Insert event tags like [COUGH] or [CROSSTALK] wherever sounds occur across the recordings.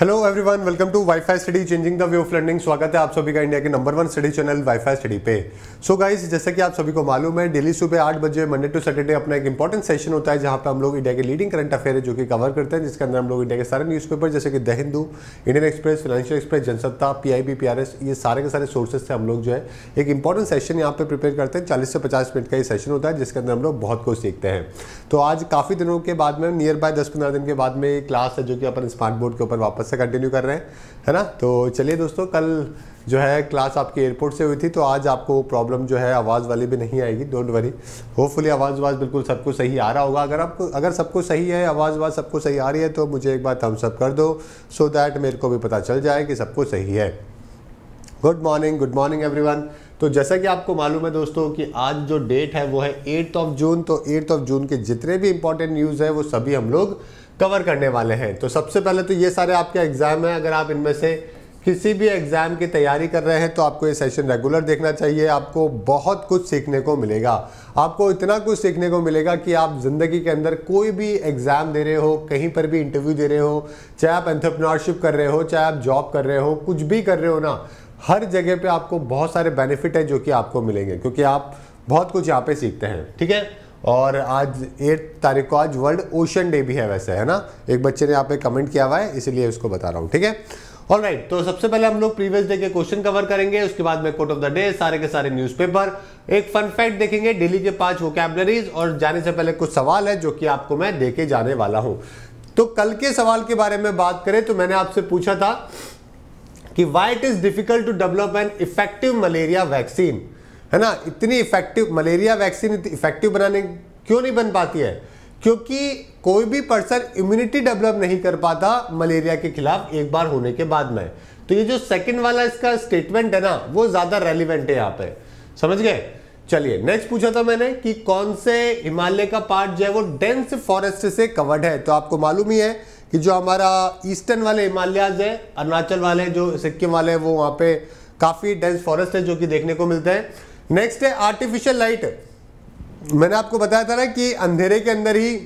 Hello everyone welcome to WiFi study changing the way of learning स्वागत है आप सभी का इंडिया के number one study channel WiFi study पे सो so गाइस जैसे कि आप सभी को मालूम है डेली सुबह आठ बजे मंडे टू सैटरडे अपना एक इंपॉर्टेंट सेशन होता है जहां पे हम लोग इंडिया के लीडिंग करंट अफेयर है जो कि कवर करते हैं जिसके अंदर हम लोग इंडिया के सारे न्यूज़पेपर जैसे कि the Hindu Indian Express Financial Express Jansatta P I ये सारे के सारे सोर्सेज से हम लोग जो है एक इंपॉर्टेंट सेशन यहाँ पर प्रिपेयर करते हैं चालीस से पचास मिनट का ये सेशन होता है जिसके अंदर हम लोग बहुत कुछ सीखते हैं तो आज काफ़ी दिनों के बाद में नियर बाय दस पंद्रह दिन के बाद में क्लास है जो कि अपन स्मार्ट बोर्ड के ऊपर वापस से कंटिन्यू कर रहे हैं है ना तो चलिए दोस्तों कल जो है क्लास आपकी एयरपोर्ट से हुई थी तो आज आपको प्रॉब्लम जो है आवाज़ वाली भी नहीं आएगी डोंट वरी होपफुली आवाज़ वाज बिल्कुल सबको सही आ रहा होगा अगर आप अगर सबको सही है आवाज़ वाज सबको सही आ रही है तो मुझे एक बार थम्स अप कर दो सो so दैट मेरे को भी पता चल जाए कि सबको सही है good morning good morning every तो जैसा कि आपको मालूम है दोस्तों कि आज जो डेट है वो है एट्थ ऑफ जून तो एट्थ ऑफ जून के जितने भी इंपॉर्टेंट न्यूज़ है वो सभी हम लोग कवर करने वाले हैं तो सबसे पहले तो ये सारे आपके एग्ज़ाम हैं अगर आप इनमें से किसी भी एग्ज़ाम की तैयारी कर रहे हैं तो आपको ये सेशन रेगुलर देखना चाहिए आपको बहुत कुछ सीखने को मिलेगा आपको इतना कुछ सीखने को मिलेगा कि आप ज़िंदगी के अंदर कोई भी एग्ज़ाम दे रहे हो कहीं पर भी इंटरव्यू दे रहे हो चाहे आप एंट्रप्रनरशिप कर रहे हो चाहे आप जॉब कर रहे हो कुछ भी कर रहे हो ना हर जगह पे आपको बहुत सारे बेनिफिट हैं जो कि आपको मिलेंगे क्योंकि आप बहुत कुछ यहाँ पे सीखते हैं ठीक है और आज एट तारीख को आज वर्ल्ड ओशन डे भी है वैसे है ना एक बच्चे ने यहाँ पे कमेंट किया हुआ है इसीलिए उसको बता रहा हूँ ठीक है और राइट तो सबसे पहले हम लोग प्रीवियस डे के क्वेश्चन कवर करेंगे उसके बाद में कोट ऑफ द डे सारे के सारे न्यूज़पेपर एक फन फैक्ट देखेंगे डेली के पांच वोकेबलरीज और जाने से पहले कुछ सवाल है जो कि आपको मैं देके जाने वाला हूं तो कल के सवाल के बारे में बात करें तो मैंने आपसे पूछा था कि why it is difficult to develop an effective malaria vaccine है ना इतनी इफेक्टिव मलेरिया वैक्सीन इफेक्टिव बनाने क्यों नहीं बन पाती है क्योंकि कोई भी पर्सन इम्यूनिटी डेवलप नहीं कर पाता मलेरिया के खिलाफ एक बार होने के बाद में तो ये जो सेकंड वाला इसका स्टेटमेंट है ना वो ज़्यादा रेलिवेंट है यहाँ पे समझ गए चलिए नेक्स्ट पूछा था मैंने कि कौन से हिमालय का पार्ट जो है वो डेंस फॉरेस्ट से कवर्ड है तो आपको मालूम ही है कि जो हमारा ईस्टर्न वाले हिमालयाज है अरुणाचल वाले जो सिक्किम वाले वो वहाँ पे काफ़ी डेंस फॉरेस्ट है जो कि देखने को मिलते हैं नेक्स्ट है आर्टिफिशियल लाइट मैंने आपको बताया था ना कि अंधेरे के अंदर ही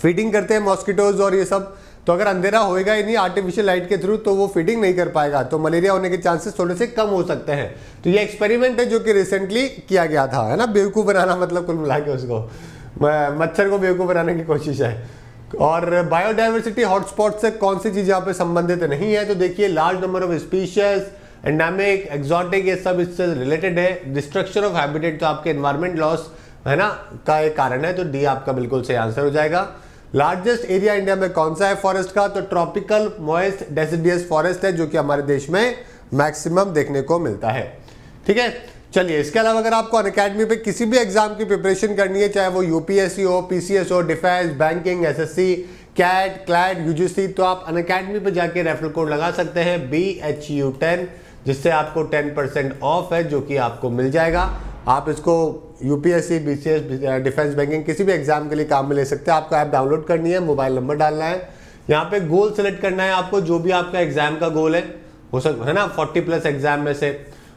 फीडिंग करते हैं मॉस्किटोज और ये सब तो अगर अंधेरा होएगा ही नहीं आर्टिफिशियल लाइट के थ्रू तो वो फीडिंग नहीं कर पाएगा तो मलेरिया होने के चांसेस थोड़े से कम हो सकते हैं तो ये एक्सपेरिमेंट है जो कि रिसेंटली किया गया था है ना बेवकूफ़ बनाना मतलब कुल मिला के उसको मच्छर को बेवकूफ़ बनाने की कोशिश है और बायोडाइवर्सिटी हॉटस्पॉट से कौन सी चीज़ यहाँ पे संबंधित नहीं है तो देखिए large number of species endemic exotic ये सब इससे रिलेटेड है डिस्ट्रक्शन ऑफ हैबिटेट तो आपके एनवायरमेंट लॉस है ना का एक कारण है तो डी आपका बिल्कुल सही आंसर हो जाएगा लार्जेस्ट एरिया इंडिया में कौन सा है फॉरेस्ट का तो ट्रॉपिकल मॉइस्ट डेसिडियस फॉरेस्ट है जो कि हमारे देश में मैक्सिमम देखने को मिलता है ठीक है चलिए इसके अलावा अगर आपको अनकेडमी पे किसी भी एग्जाम की प्रिपरेशन करनी है चाहे वो यूपीएससी हो पीसीएस हो defence banking SSC CAT CLAT UGC तो आप अनकेडमी पर जाके रेफरल कोड लगा सकते हैं बी एच यू टेन जिससे आपको 10 परसेंट ऑफ है जो कि आपको मिल जाएगा आप इसको यूपीएससी बीसीएस डिफेंस बैंकिंग किसी भी एग्जाम के लिए काम में ले सकते हैं आपको ऐप डाउनलोड करनी है मोबाइल नंबर डालना है यहाँ पे गोल सेलेक्ट करना है आपको जो भी आपका एग्जाम का गोल है हो सकता है ना 40 प्लस एग्जाम में से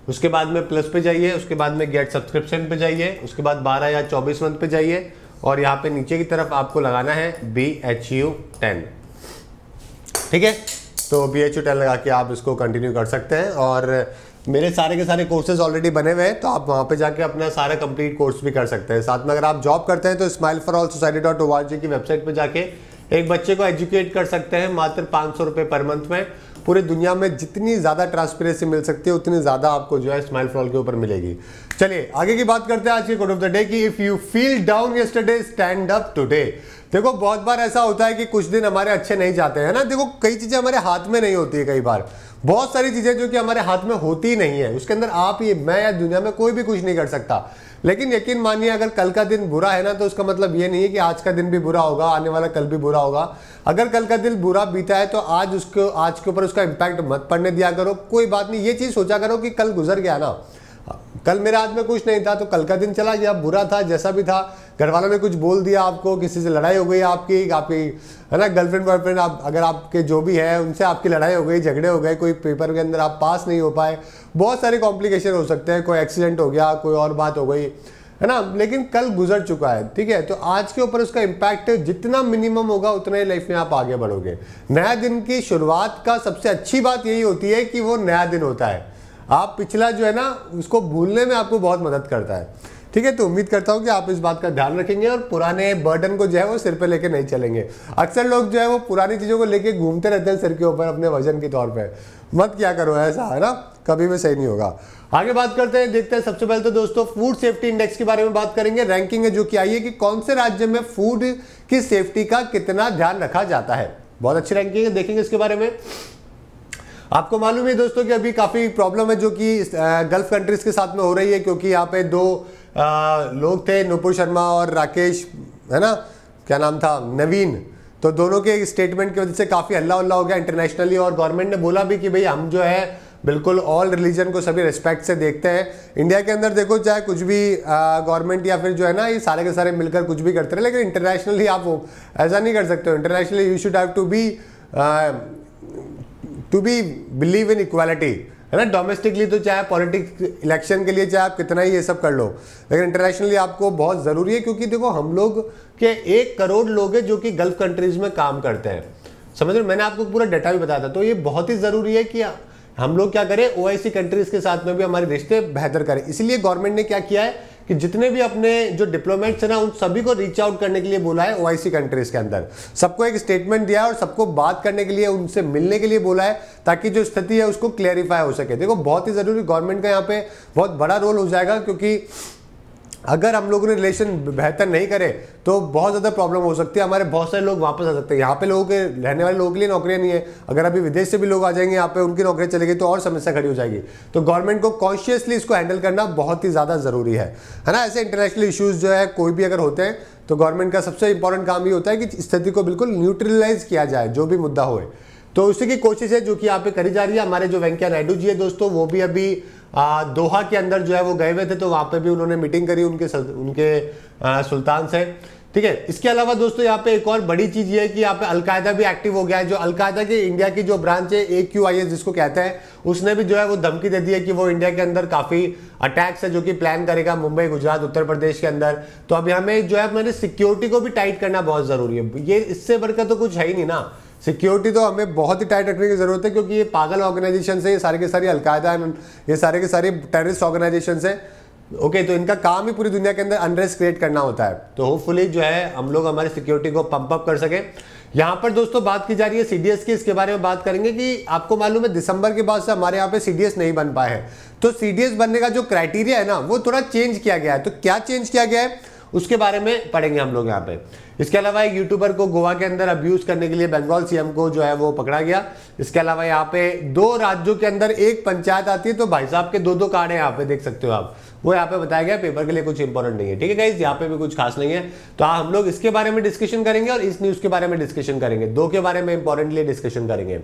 उसके बाद में प्लस पे जाइए उसके बाद में गेट सब्सक्रिप्शन पे जाइए उसके बाद 12 या 24 मंथ पे जाइए और यहाँ पे नीचे की तरफ आपको लगाना है बी एच यू टेन ठीक है तो बी एच टेल लगा के आप इसको कंटिन्यू कर सकते हैं और मेरे सारे के सारे कोर्सेज ऑलरेडी बने हुए हैं तो आप वहाँ पे जाके अपना सारा कंप्लीट कोर्स भी कर सकते हैं साथ में अगर आप जॉब करते हैं तो smile for all society dot O R G की वेबसाइट पे जाके एक बच्चे को एजुकेट कर सकते हैं मात्र पाँच सौ रुपये पर मंथ में पूरी दुनिया में जितनी ज़्यादा ट्रांसपेरेंसी मिल सकती है उतनी ज़्यादा आपको जो है स्माइल फॉर ऑल के ऊपर मिलेगी चलिए आगे की बात करते हैं आज के कोड ऑफ द डे की if you feel down yesterday stand up today देखो बहुत बार ऐसा होता है कि कुछ दिन हमारे अच्छे नहीं जाते हैं ना देखो कई चीज़ें हमारे हाथ में नहीं होती है कई बार बहुत सारी चीज़ें जो कि हमारे हाथ में होती नहीं है उसके अंदर आप ये मैं या दुनिया में कोई भी कुछ नहीं कर सकता लेकिन यकीन मानिए अगर कल का दिन बुरा है ना तो उसका मतलब ये नहीं है कि आज का दिन भी बुरा होगा आने वाला कल भी बुरा होगा अगर कल का दिन बुरा बीता है तो आज उसको आज के ऊपर उसका इम्पैक्ट मत पड़ने दिया करो कोई बात नहीं ये चीज़ सोचा करो कि कल गुजर गया ना हाँ, कल मेरे हाथ में कुछ नहीं था तो कल का दिन चला गया बुरा था जैसा भी था घर वालों ने कुछ बोल दिया आपको किसी से लड़ाई हो गई आपकी आपकी है ना गर्लफ्रेंड बॉयफ्रेंड आप अगर आपके जो भी है उनसे आपकी लड़ाई हो गई झगड़े हो गए कोई पेपर के अंदर आप पास नहीं हो पाए बहुत सारे कॉम्प्लिकेशन हो सकते हैं कोई एक्सीडेंट हो गया कोई और बात हो गई है ना लेकिन कल गुजर चुका है ठीक है तो आज के ऊपर उसका इम्पैक्ट जितना मिनिमम होगा उतना ही लाइफ में आप आगे बढ़ोगे नया दिन की शुरुआत का सबसे अच्छी बात यही होती है कि वो नया दिन होता है आप पिछला जो है ना उसको भूलने में आपको बहुत मदद करता है ठीक है तो उम्मीद करता हूँ कि आप इस बात का ध्यान रखेंगे और पुराने बर्डन को जो है वो सिर पे लेके नहीं चलेंगे अक्सर लोग जो है वो पुरानी चीज़ों को लेके घूमते रहते हैं सिर के ऊपर अपने वजन के तौर पे मत क्या करो ऐसा है ना कभी भी सही नहीं होगा आगे बात करते हैं देखते हैं सबसे पहले तो दोस्तों फूड सेफ्टी इंडेक्स के बारे में बात करेंगे रैंकिंग है जो कि आई है कि कौन से राज्य में फूड की सेफ्टी का कितना ध्यान रखा जाता है बहुत अच्छी रैंकिंग है देखेंगे इसके बारे में आपको मालूम है दोस्तों कि अभी काफ़ी प्रॉब्लम है जो कि गल्फ कंट्रीज़ के साथ में हो रही है क्योंकि यहाँ पे दो आ, लोग थे नुपुर शर्मा और राकेश है ना क्या नाम था नवीन तो दोनों के स्टेटमेंट की वजह से काफ़ी हल्ला उल्ला हो गया इंटरनेशनली और गवर्नमेंट ने बोला भी कि भाई हम जो है बिल्कुल ऑल रिलीजन को सभी रिस्पेक्ट से देखते हैं इंडिया के अंदर देखो चाहे कुछ भी गवर्नमेंट या फिर जो है ना ये सारे के सारे मिलकर कुछ भी करते रहे लेकिन इंटरनेशनली आप वो ऐसा नहीं कर सकते हो internationally you should have to be to be believe in equality है ना डोमेस्टिकली तो चाहे पॉलिटिक्स इलेक्शन के लिए चाहे आप कितना ही ये सब कर लो लेकिन इंटरनेशनली आपको बहुत ज़रूरी है क्योंकि देखो हम लोग के एक करोड़ लोग हैं जो कि गल्फ कंट्रीज़ में काम करते हैं समझ रहे मैंने आपको पूरा डाटा भी बताया था तो ये बहुत ही ज़रूरी है कि हम लोग क्या करें ओ कंट्रीज़ के साथ में भी हमारे रिश्ते बेहतर करें इसलिए गवर्नमेंट ने क्या किया है कि जितने भी अपने जो डिप्लोमेट्स हैं ना उन सभी को रीच आउट करने के लिए बोला है ओआईसी कंट्रीज के अंदर सबको एक स्टेटमेंट दिया है और सबको बात करने के लिए उनसे मिलने के लिए बोला है ताकि जो स्थिति है उसको क्लैरिफाई हो सके देखो बहुत ही ज़रूरी गवर्नमेंट का यहाँ पे बहुत बड़ा रोल हो जाएगा क्योंकि अगर हम लोगों ने रिलेशन बेहतर नहीं करे तो बहुत ज़्यादा प्रॉब्लम हो सकती है हमारे बहुत सारे लोग वापस आ सकते हैं यहाँ पे लोगों के रहने वाले लोगों के लिए नौकरियाँ नहीं है अगर अभी विदेश से भी लोग आ जाएंगे यहाँ पे उनकी नौकरियाँ चले गई तो और समस्या खड़ी हो जाएगी तो गवर्नमेंट को कॉन्शियसली इसको हैंडल करना बहुत ही ज़्यादा ज़रूरी है है ना ऐसे इंटरनेशनल इशूज़ जो है कोई भी अगर होते हैं तो गवर्नमेंट का सबसे इंपॉर्टेंट काम ये होता है कि स्थिति को बिल्कुल न्यूट्रलाइज किया जाए जो भी मुद्दा होए तो उसी की कोशिश है जो कि यहाँ पे करी जा रही है हमारे जो वेंकैया नायडू जी है दोस्तों वो भी अभी दोहा के अंदर जो है वो गए हुए थे तो वहां पे भी उन्होंने मीटिंग करी उनके उनके आ, सुल्तान से ठीक है इसके अलावा दोस्तों यहाँ पे एक और बड़ी चीज़ ये है कि यहाँ पे अलकायदा भी एक्टिव हो गया है जो अलकायदा की इंडिया की जो ब्रांच है ए क्यू आई एस जिसको कहते हैं उसने भी जो है वो धमकी दे दी है कि वो इंडिया के अंदर काफ़ी अटैक्स है जो कि प्लान करेगा मुंबई गुजरात उत्तर प्रदेश के अंदर तो यहाँ में जो है मैंने सिक्योरिटी को भी टाइट करना बहुत ज़रूरी है ये इससे बढ़कर तो कुछ है ही नहीं ना सिक्योरिटी तो हमें बहुत ही टाइट रखने की ज़रूरत है क्योंकि ये पागल ऑर्गेनाइजेशन है ये सारे के सारे अलकायदा ये सारे के सारे टेररिस्ट ऑर्गेनाइजेशन है ओके okay, तो इनका काम ही पूरी दुनिया के अंदर अनरेस्ट क्रिएट करना होता है तो होपफुली जो है हम लोग हमारी सिक्योरिटी को पंप अप कर सके यहाँ पर दोस्तों बात की जा रही है सीडीएस की इसके बारे में बात करेंगे कि आपको मालूम है दिसंबर के बाद से हमारे यहाँ पे सीडीएस नहीं बन पाए हैं तो सीडीएस बनने का जो क्राइटेरिया है ना वो थोड़ा चेंज किया गया है तो क्या चेंज किया गया है उसके बारे में पढ़ेंगे हम लोग यहाँ पे इसके अलावा एक यूट्यूबर को गोवा के अंदर अब्यूज करने के लिए बंगाल सीएम को जो है वो पकड़ा गया इसके अलावा यहाँ पे दो राज्यों के अंदर एक पंचायत आती है तो भाई साहब के दो दो कार्ड है यहाँ पे देख सकते हो आप वो यहाँ पे बताया गया पेपर के लिए कुछ इंपॉर्टेंट नहीं है ठीक है यहाँ पे भी कुछ खास नहीं है तो आ, हाँ, हम लोग इसके बारे में डिस्कशन करेंगे और इस न्यूज के बारे में डिस्कशन करेंगे दो के बारे में इंपॉर्टेंटली डिस्कशन करेंगे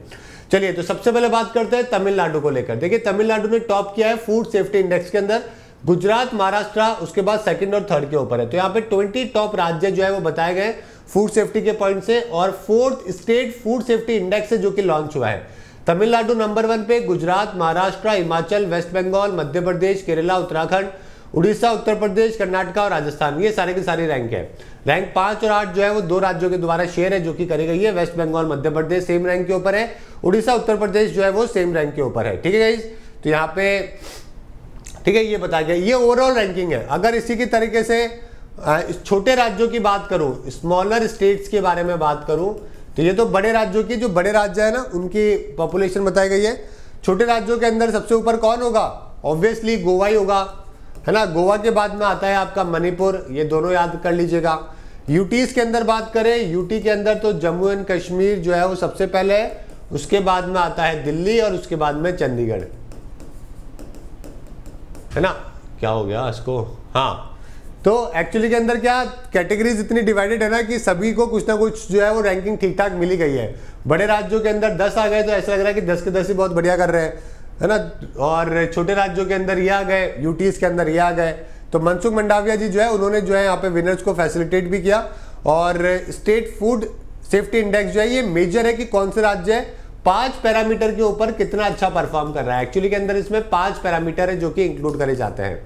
चलिए तो सबसे पहले बात करते हैं तमिलनाडु को लेकर देखिए तमिलनाडु ने टॉप किया है फूड सेफ्टी इंडेक्स के अंदर गुजरात महाराष्ट्र उसके बाद सेकंड और थर्ड के ऊपर है तो यहाँ पे 20 टॉप राज्य जो है वो बताए गए फूड सेफ्टी के पॉइंट से और fourth state food safety index से जो कि लॉन्च हुआ है तमिलनाडु नंबर वन पे गुजरात महाराष्ट्र हिमाचल वेस्ट बंगाल मध्य प्रदेश केरला उत्तराखंड उड़ीसा उत्तर प्रदेश कर्नाटका और राजस्थान ये सारे के सारे रैंक है रैंक पांच और आठ जो है वो दो राज्यों के द्वारा शेयर है जो कि करी गई है West Bengal Madhya Pradesh same rank के ऊपर है उड़ीसा उत्तर प्रदेश जो है वो सेम रैंक के ऊपर है ठीक है तो यहाँ पे ठीक है ये बताया गया ये ओवरऑल रैंकिंग है अगर इसी की तरीके से छोटे राज्यों की बात करूं स्मॉलर स्टेट्स के बारे में बात करूं तो ये तो बड़े राज्यों की जो बड़े राज्य है ना उनकी पॉपुलेशन बताई गई है छोटे राज्यों के अंदर सबसे ऊपर कौन होगा ऑब्वियसली गोवा ही होगा है ना गोवा के बाद में आता है आपका मणिपुर ये दोनों याद कर लीजिएगा यूटीज के अंदर बात करें यूटी के अंदर तो जम्मू एंड कश्मीर जो है वो सबसे पहले है उसके बाद में आता है दिल्ली और उसके बाद में चंडीगढ़ है ना क्या हो गया इसको हाँ तो एक्चुअली के अंदर क्या कैटेगरीज इतनी डिवाइडेड है ना कि सभी को कुछ ना कुछ जो है वो रैंकिंग ठीक ठाक मिली गई है बड़े राज्यों के अंदर दस आ गए तो ऐसा लग रहा है कि दस के दस ही बहुत बढ़िया कर रहे हैं है ना और छोटे राज्यों के अंदर ये आ गए यूटीज के अंदर ये आ गए तो मनसुख मंडाविया जी जो है उन्होंने जो है यहाँ पे विनर्स को फैसिलिटेट भी किया और स्टेट फूड सेफ्टी इंडेक्स जो है ये मेजर है कि कौन से राज्य है पांच पैरामीटर के ऊपर कितना अच्छा परफॉर्म कर रहा है एक्चुअली के अंदर इसमें पांच पैरामीटर है जो कि इंक्लूड करे जाते हैं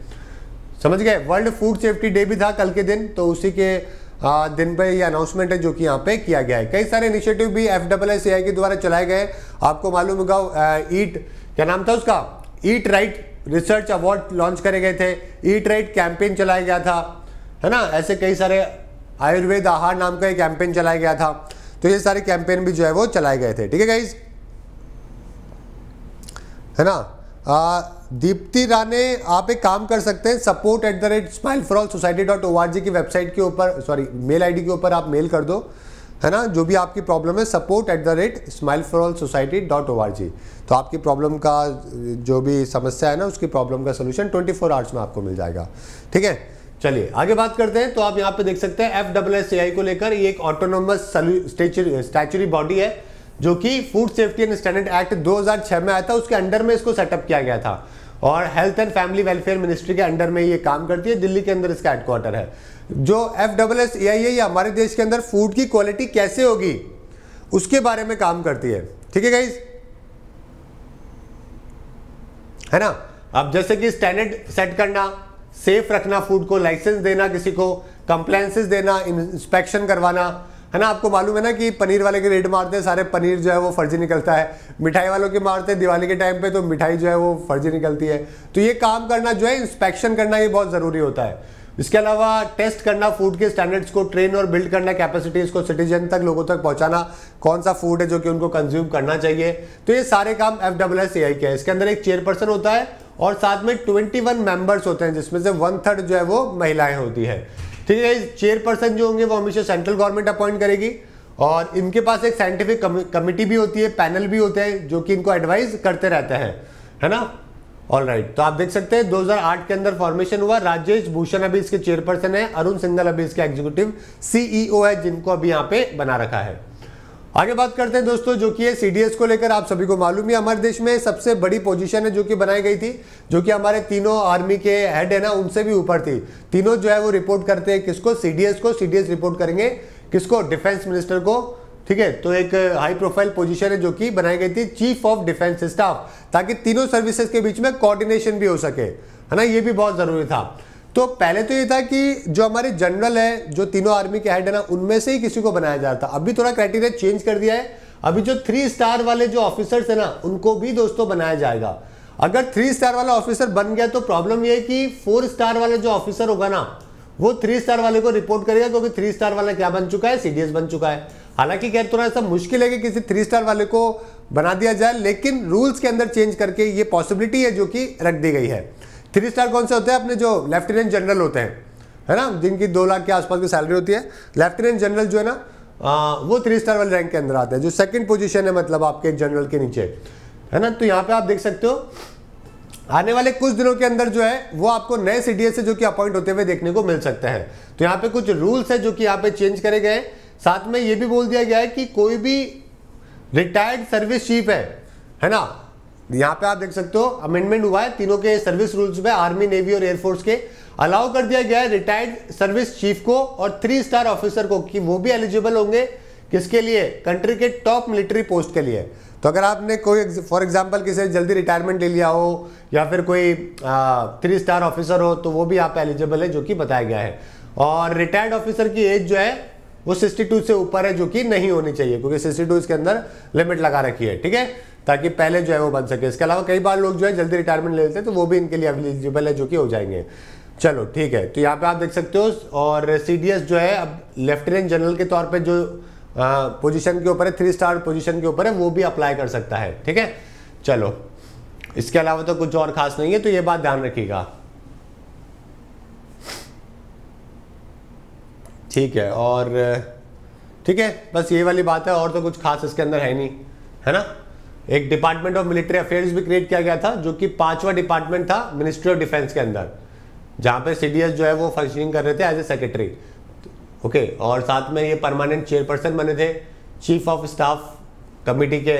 समझ गए वर्ल्ड फूड सेफ्टी डे भी था कल के दिन तो उसी के दिन पर ये अनाउंसमेंट है जो कि यहाँ पे किया गया है कई सारे इनिशिएटिव भी एफ डबल एस के द्वारा चलाए गए आपको मालूम होगा ईट क्या नाम था उसका eat right research award launch करे गए थे ईट राइट कैंपेन चलाया गया था है ना ऐसे कई सारे आयुर्वेद आहार नाम का एक कैंपेन चलाया गया था तो ये सारे कैंपेन भी जो है वो चलाए गए थे ठीक है गाइज़ है ना दीप्ति राणे आप एक काम कर सकते हैं support at the rate smile for all society dot O R G की वेबसाइट के ऊपर सॉरी मेल आईडी के ऊपर आप मेल कर दो है ना जो भी आपकी प्रॉब्लम है support at the rate smile for all society dot O R G तो आपकी प्रॉब्लम का जो भी समस्या है ना उसकी प्रॉब्लम का सोल्यूशन ट्वेंटी फोर आवर्स में आपको मिल जाएगा ठीक है चलिए आगे बात करते हैं तो आप यहाँ पे देख सकते हैं F W S A I को लेकर ये एक ऑटोनोमस स्टैचुरी बॉडी है जो कि food safety and standard act 2006 में आया था उसके अंडर में इसको सेटअप किया गया था और health and family welfare ministry के अंडर में ये काम करती है दिल्ली के अंदर इसका हेडक्वार्टर है जो F double S A I है हमारे देश के अंदर फूड की क्वालिटी कैसे होगी उसके बारे में काम करती है ठीक है गाइज है ना अब जैसे कि स्टैंडर्ड सेट करना सेफ रखना फूड को लाइसेंस देना किसी को कंप्लेंसेस देना इंस्पेक्शन करवाना है ना आपको मालूम है ना कि पनीर वाले के रेट मारते हैं सारे पनीर जो है वो फर्जी निकलता है मिठाई वालों के मारते हैं दिवाली के टाइम पे तो मिठाई जो है वो फर्जी निकलती है तो ये काम करना जो है इंस्पेक्शन करना ये बहुत ज़रूरी होता है इसके अलावा टेस्ट करना फूड के स्टैंडर्ड्स को ट्रेन और बिल्ड करना कैपेसिटीज़ को सिटीजन तक लोगों तक पहुंचाना कौन सा फूड है जो कि उनको कंज्यूम करना चाहिए तो ये सारे काम F double S A I के है इसके अंदर एक चेयरपर्सन होता है और साथ में 21 मेंबर्स होते हैं जिसमें से वन थर्ड जो है वो महिलाएं होती है ठीक है चेयरपर्सन जो होंगे वो हमेशा सेंट्रल गवर्नमेंट अपॉइंट करेगी और इनके पास एक साइंटिफिक कमिटी भी होती है पैनल भी होते हैं जो कि इनको एडवाइस करते रहते हैं है ना ऑल राइट right. तो आप देख सकते हैं 2008 के अंदर फॉर्मेशन हुआ राजेश भूषण अभी इसके चेयरपर्सन है अरुण सिंघल अभी इसके एग्जीक्यूटिव सीईओ है जिनको अभी यहाँ पे बना रखा है आगे बात करते हैं दोस्तों जो कि है सीडीएस को लेकर आप सभी को मालूम है हमारे देश में सबसे बड़ी पोजीशन है जो कि बनाई गई थी जो कि हमारे तीनों आर्मी के हेड है ना उनसे भी ऊपर थी तीनों जो है वो रिपोर्ट करते हैं किसको सीडीएस को सीडीएस रिपोर्ट करेंगे किसको डिफेंस मिनिस्टर को ठीक है तो एक हाई प्रोफाइल पोजीशन है जो कि बनाई गई थी चीफ ऑफ डिफेंस स्टाफ ताकि तीनों सर्विसेज के बीच में कॉर्डिनेशन भी हो सके है ना ये भी बहुत जरूरी था तो पहले तो ये था कि जो हमारे जनरल है जो तीनों आर्मी के हेड है ना उनमें से ही किसी को बनाया जाता अभी थोड़ा क्राइटेरिया चेंज कर दिया है अभी जो थ्री स्टार वाले जो ऑफिसर्स है ना उनको भी दोस्तों बनाया जाएगा अगर थ्री स्टार वाला ऑफिसर बन गया तो प्रॉब्लम यह है कि फोर स्टार वाला जो ऑफिसर होगा ना वो थ्री स्टार वाले को रिपोर्ट करेगा क्योंकि थ्री स्टार वाला क्या बन चुका है सीडीएस बन चुका है हालांकि तो ना ऐसा मुश्किल है कि किसी थ्री स्टार वाले को बना दिया जाए लेकिन रूल्स के अंदर चेंज करके ये पॉसिबिलिटी है जो कि रख दी गई है थ्री स्टार कौन से होते हैं अपने जो लेफ्टिनेंट जनरल होते हैं है ना जिनकी दो लाख के आसपास की सैलरी होती है लेफ्टिनेंट जनरल जो है ना आ, वो थ्री स्टार वाले रैंक के अंदर आते हैं जो सेकंड पोजीशन है मतलब आपके जनरल के नीचे है ना तो यहाँ पे आप देख सकते हो आने वाले कुछ दिनों के अंदर जो है वो आपको नए सी से जो कि अपॉइंट होते हुए देखने को मिल सकते हैं तो यहाँ पे कुछ रूल्स है जो कि यहाँ पे चेंज करे गए साथ में ये भी बोल दिया गया है कि कोई भी रिटायर्ड सर्विस चीफ है है ना यहाँ पे आप देख सकते हो अमेंडमेंट हुआ है तीनों के सर्विस रूल्स में आर्मी नेवी और एयरफोर्स के अलाउ कर दिया गया है रिटायर्ड सर्विस चीफ को और थ्री स्टार ऑफिसर को कि वो भी एलिजिबल होंगे किसके लिए कंट्री के टॉप मिलिट्री पोस्ट के लिए तो अगर आपने कोई फॉर एग्जाम्पल किसी जल्दी रिटायरमेंट ले लिया हो या फिर कोई थ्री स्टार ऑफिसर हो तो वो भी यहाँ पे एलिजिबल है जो कि बताया गया है और रिटायर्ड ऑफिसर की एज जो है वो सिक्सटी टू से ऊपर है जो कि नहीं होनी चाहिए क्योंकि सिक्सटी टू इसके अंदर लिमिट लगा रखी है ठीक है ताकि पहले जो है वो बन सके इसके अलावा कई बार लोग जो है जल्दी रिटायरमेंट ले लेते हैं तो वो भी इनके लिए अवेलेबल है जो कि हो जाएंगे चलो ठीक है तो यहाँ पे आप देख सकते हो और सी जो है अब लेफ्टिनेंट जनरल के तौर पर जो पोजिशन के ऊपर है थ्री स्टार पोजिशन के ऊपर है वो भी अप्लाई कर सकता है ठीक है चलो इसके अलावा तो कुछ और खास नहीं है तो ये बात ध्यान रखिएगा ठीक है और ठीक है बस ये वाली बात है और तो कुछ खास इसके अंदर है नहीं है ना एक डिपार्टमेंट ऑफ मिलिट्री अफेयर्स भी क्रिएट किया गया था जो कि पांचवा डिपार्टमेंट था मिनिस्ट्री ऑफ डिफेंस के अंदर जहाँ पे सी जो है वो फंक्शनिंग कर रहे थे एज ए सेक्रेटरी ओके और साथ में ये परमानेंट चेयरपर्सन बने थे चीफ ऑफ स्टाफ कमेटी के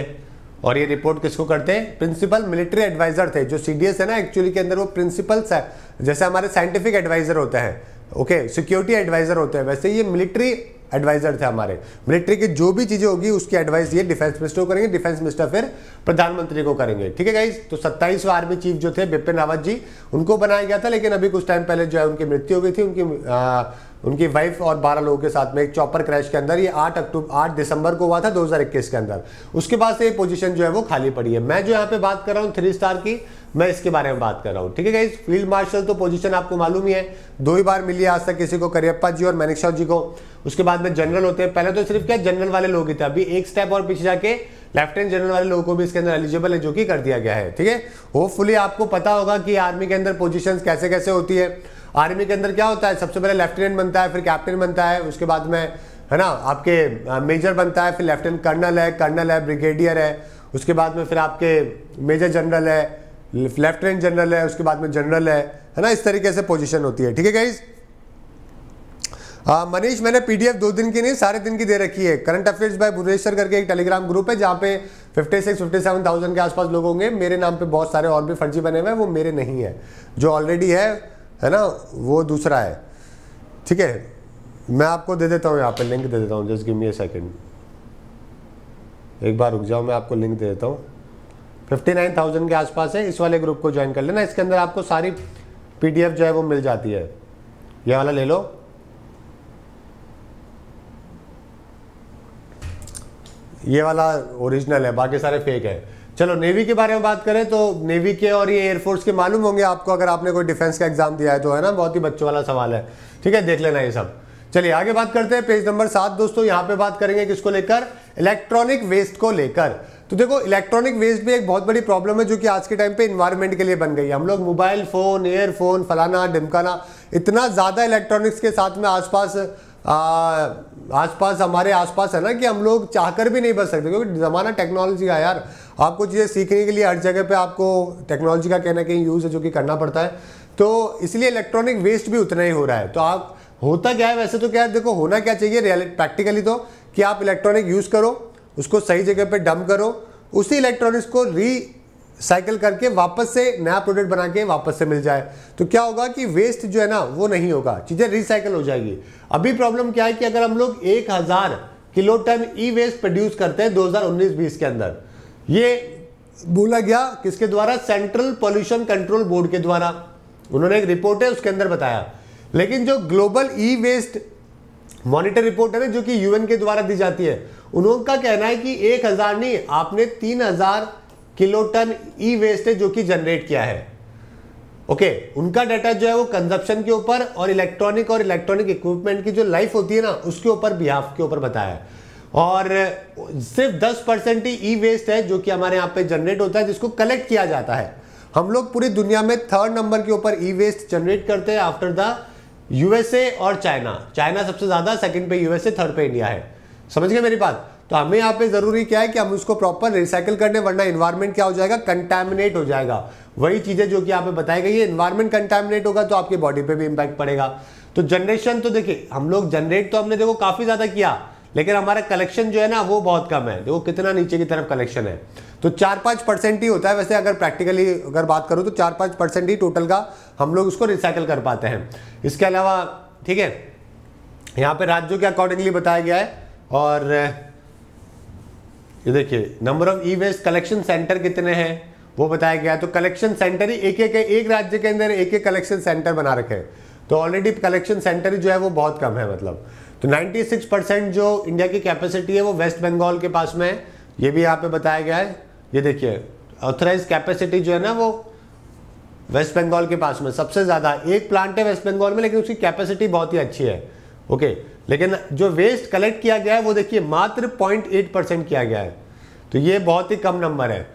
और ये रिपोर्ट किसको करते हैं प्रिंसिपल मिलिट्री एडवाइजर थे जो सी है ना एक्चुअली के अंदर वो प्रिंसिपल जैसे हमारे साइंटिफिक एडवाइजर होते हैं ओके सिक्योरिटी एडवाइजर होते हैं वैसे ये मिलिट्री एडवाइजर थे हमारे मिलिट्री की जो भी चीज़ें होगी उसकी एडवाइस ये डिफेंस मिनिस्टर को करेंगे डिफेंस मिनिस्टर फिर प्रधानमंत्री को करेंगे ठीक है गाइज तो सत्ताईसवा आर्मी चीफ जो थे बिपिन रावत जी उनको बनाया गया था लेकिन अभी कुछ टाइम पहले जो है उनकी मृत्यु हो गई थी उनकी आ, उनकी वाइफ और 12 लोगों के साथ में एक चॉपर क्रैश के अंदर ये 8 अक्टूबर 8 दिसंबर को हुआ था 2021 के अंदर उसके बाद से ये पोजीशन जो है वो खाली पड़ी है मैं जो यहाँ पे बात कर रहा हूँ थ्री स्टार की मैं इसके बारे में बात कर रहा हूँ ठीक है गाइज फील्ड मार्शल तो पोजीशन आपको मालूम ही है दो ही बार मिली आज तक किसी को करियप्पा जी और मैनिक जी को उसके बाद में जनरल होते हैं पहले तो सिर्फ क्या जनरल वाले लोग ही थे अभी एक स्टेप और पीछे जाके लेफ्टिनेंट जनरल वाले लोगों को भी इसके अंदर एलिजिबल है जो कि कर दिया गया है ठीक है होपफुली आपको पता होगा कि आर्मी के अंदर पोजिशन कैसे कैसे होती है आर्मी के अंदर क्या होता है सबसे पहले लेफ्टिनेंट बनता है फिर कैप्टन बनता है उसके बाद में है ना आपके मेजर बनता है फिर लेफ्टिनेंट कर्नल है कर्नल है ब्रिगेडियर है उसके बाद में फिर आपके मेजर जनरल है लेफ्टिनेंट जनरल है उसके बाद में जनरल है है ना इस तरीके से पोजीशन होती है ठीक है गाइज़ हाँ मनीष मैंने पीडीएफ दो दिन की नहीं सारे दिन की दे रखी है करंट अफेयर्स बाय भुवनेश्वर करके एक टेलीग्राम ग्रुप है जहाँ पे 56 57,000 के आसपास लोग होंगे मेरे नाम पे बहुत सारे और भी फर्जी बने हुए हैं वो मेरे नहीं है जो ऑलरेडी है है ना वो दूसरा है ठीक है मैं आपको दे देता हूँ यहाँ पर लिंक दे देता हूँ just give me a second एक बार रुक जाओ मैं आपको लिंक दे देता हूँ फिफ्टी नाइन थाउजेंड के आसपास है इस वाले ग्रुप को ज्वाइन कर लेना इसके अंदर आपको सारी पी जो है वो मिल जाती है ये वाला ले लो ये वाला ओरिजिनल है बाकी सारे फेक है चलो नेवी के बारे में बात करें तो नेवी के और ये एयरफोर्स के मालूम होंगे आपको अगर आपने कोई डिफेंस का एग्जाम दिया है तो है ना बहुत ही बच्चों वाला सवाल है ठीक है देख लेना ये सब चलिए आगे बात करते हैं पेज नंबर सात दोस्तों यहाँ पे बात करेंगे किसको लेकर इलेक्ट्रॉनिक वेस्ट को लेकर तो देखो इलेक्ट्रॉनिक वेस्ट भी एक बहुत बड़ी प्रॉब्लम है जो कि आज के टाइम पे इन्वायरमेंट के लिए बन गई है हम लोग मोबाइल फ़ोन एयरफोन फलाना ढिमकाना इतना ज़्यादा इलेक्ट्रॉनिक्स के साथ में आसपास आसपास हमारे आसपास है ना कि हम लोग चाहकर भी नहीं बच सकते क्योंकि ज़माना टेक्नोलॉजी का यार आपको चीज़ें सीखने के लिए हर जगह पे आपको टेक्नोलॉजी का कहीं ना कहीं यूज़ है जो कि करना पड़ता है तो इसलिए इलेक्ट्रॉनिक वेस्ट भी उतना ही हो रहा है तो आप होता क्या है वैसे तो क्या है देखो होना क्या चाहिए रियल प्रैक्टिकली तो कि आप इलेक्ट्रॉनिक यूज़ करो उसको सही जगह पर डम करो उसी इलेक्ट्रॉनिक्स को री साइकिल करके वापस से नया प्रोडक्ट बना के वापस से मिल जाए तो क्या होगा कि वेस्ट जो है ना वो नहीं होगा चीज़ें रिसाइकिल हो जाएगी अभी प्रॉब्लम क्या है कि अगर हम लोग एक हज़ार kilo ton e waste produce करते हैं 2019-20 के अंदर ये बोला गया किसके द्वारा सेंट्रल पोल्यूशन कंट्रोल बोर्ड के द्वारा उन्होंने एक रिपोर्ट है उसके अंदर बताया लेकिन जो global e waste monitor report है जो कि यूएन के द्वारा दी जाती है उन्होंने कहना है कि एक हज़ार नहीं आपने तीन हज़ार किलो टन ई वेस्ट है जो कि जनरेट किया है ओके okay, उनका डाटा जो है वो कंजप्शन के ऊपर और इलेक्ट्रॉनिक और इलेक्ट्रॉनिक इक्विपमेंट की जो लाइफ होती है ना उसके ऊपर बिहाफ के ऊपर बताया है और सिर्फ 10 परसेंट ही ई वेस्ट है जो कि हमारे यहाँ पे जनरेट होता है जिसको कलेक्ट किया जाता है हम लोग पूरी दुनिया में थर्ड नंबर के ऊपर ई वेस्ट जनरेट करते हैं आफ्टर द यूएसए और चाइना चाइना सबसे ज़्यादा सेकेंड पे यूएसए थर्ड पे इंडिया है समझ गए मेरी बात तो हमें यहाँ पे ज़रूरी क्या है कि हम उसको प्रॉपर रिसाइकिल करने वरना इन्वायरमेंट क्या हो जाएगा कंटेमिनेट हो जाएगा वही चीज़ें जो कि यहाँ पे बताई गई है इन्वायरमेंट कंटेमिनेट होगा तो आपके बॉडी पे भी इम्पैक्ट पड़ेगा तो जनरेशन तो देखिए हम लोग जनरेट तो हमने देखो काफ़ी ज़्यादा किया लेकिन हमारा कलेक्शन जो है ना वो बहुत कम है देखो कितना नीचे की तरफ कलेक्शन है तो चार पाँच परसेंट ही होता है वैसे अगर प्रैक्टिकली अगर बात करूँ तो चार पाँच परसेंट ही टोटल का हम लोग उसको रिसाइकिल कर पाते हैं इसके अलावा ठीक है यहाँ पे राज्यों के अकॉर्डिंगली बताया गया है और ये देखिए number of e waste collection centre कितने हैं वो बताया गया तो कलेक्शन सेंटर ही एक एक एक राज्य के अंदर एक एक कलेक्शन सेंटर बना रखे हैं तो ऑलरेडी कलेक्शन सेंटर जो है वो बहुत कम है मतलब तो 96 परसेंट जो इंडिया की कैपेसिटी है वो वेस्ट बंगाल के पास में है ये भी यहाँ पे बताया गया है ये देखिए ऑथराइज कैपेसिटी जो है ना वो वेस्ट बंगाल के पास में सबसे ज़्यादा एक प्लांट है वेस्ट बंगाल में लेकिन उसकी कैपेसिटी बहुत ही अच्छी है ओके लेकिन जो वेस्ट कलेक्ट किया गया है वो देखिए मात्र पॉइंट एट परसेंट किया गया है तो ये बहुत ही कम नंबर है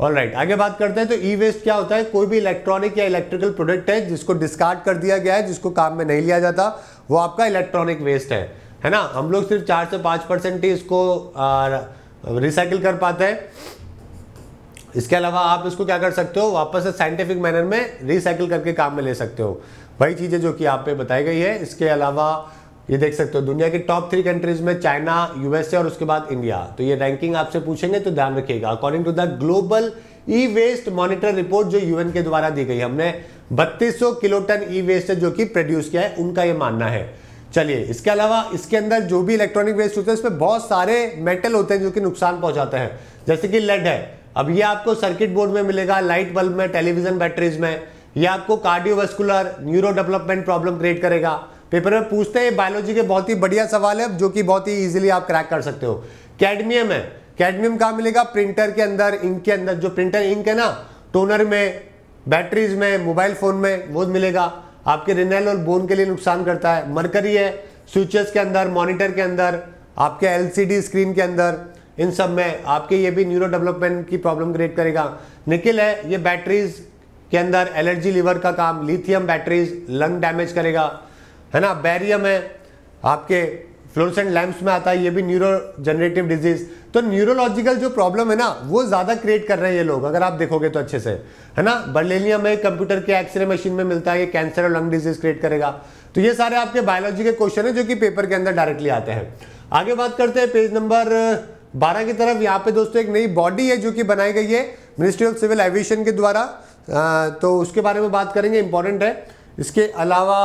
ऑल राइट right, आगे बात करते हैं तो ई वेस्ट क्या होता है कोई भी इलेक्ट्रॉनिक या इलेक्ट्रिकल प्रोडक्ट है जिसको डिस्कार्ड कर दिया गया है जिसको काम में नहीं लिया जाता वो आपका इलेक्ट्रॉनिक वेस्ट है है ना हम लोग सिर्फ चार से पाँच परसेंट ही इसको रिसाइकिल कर पाते हैं इसके अलावा आप इसको क्या कर सकते हो वापस से साइंटिफिक मैनर में रिसाइकिल करके काम में ले सकते हो वही चीज़ें जो कि आप पे बताई गई है इसके अलावा ये देख सकते हो दुनिया की टॉप थ्री कंट्रीज में चाइना यूएसए और उसके बाद इंडिया तो ये रैंकिंग आपसे पूछेंगे तो ध्यान रखिएगा according to the global e waste monitor report जो यूएन के द्वारा दी गई हमने 3200 किलो टन ई वेस्ट जो कि प्रोड्यूस किया है उनका ये मानना है चलिए इसके अलावा इसके अंदर जो भी इलेक्ट्रॉनिक वेस्ट होते हैं इसमें बहुत सारे मेटल होते हैं जो कि नुकसान पहुंचाते हैं जैसे कि लेड है अब ये आपको सर्किट बोर्ड में मिलेगा लाइट बल्ब में टेलीविजन बैटरीज में ये आपको cardiovascular neuro development problem create करेगा पेपर में पूछते हैं बायोलॉजी के बहुत ही बढ़िया सवाल है जो कि बहुत ही इजीली आप क्रैक कर सकते हो कैडमियम है कैडमियम कहा मिलेगा प्रिंटर के अंदर इंक के अंदर जो प्रिंटर इंक है ना टोनर में बैटरीज में मोबाइल फोन में वो मिलेगा आपके रिनेल और बोन के लिए नुकसान करता है मरकरी है स्विचेस के अंदर मॉनिटर के अंदर आपके एल स्क्रीन के अंदर इन सब में आपके ये भी न्यूरो डेवलपमेंट की प्रॉब्लम क्रिएट करेगा निकिल है ये बैटरीज के अंदर एलर्जी लीवर का काम लिथियम बैटरीज लंग डैमेज करेगा है ना बैरियम है आपके फ्लोरसेंट लैम्प्स में आता है ये भी न्यूरो जनरेटिव डिजीज तो न्यूरोलॉजिकल जो प्रॉब्लम है ना वो ज़्यादा क्रिएट कर रहे हैं ये लोग अगर आप देखोगे तो अच्छे से है ना बर्लेनियम में कंप्यूटर के एक्सरे मशीन में मिलता है ये कैंसर और लंग डिजीज क्रिएट करेगा तो ये सारे आपके बायोलॉजी के क्वेश्चन है जो कि पेपर के अंदर डायरेक्टली आते हैं आगे बात करते हैं पेज नंबर बारह की तरफ यहाँ पे दोस्तों एक नई बॉडी है जो कि बनाई गई है मिनिस्ट्री ऑफ सिविल एविएशन के द्वारा तो उसके बारे में बात करेंगे इंपॉर्टेंट है इसके अलावा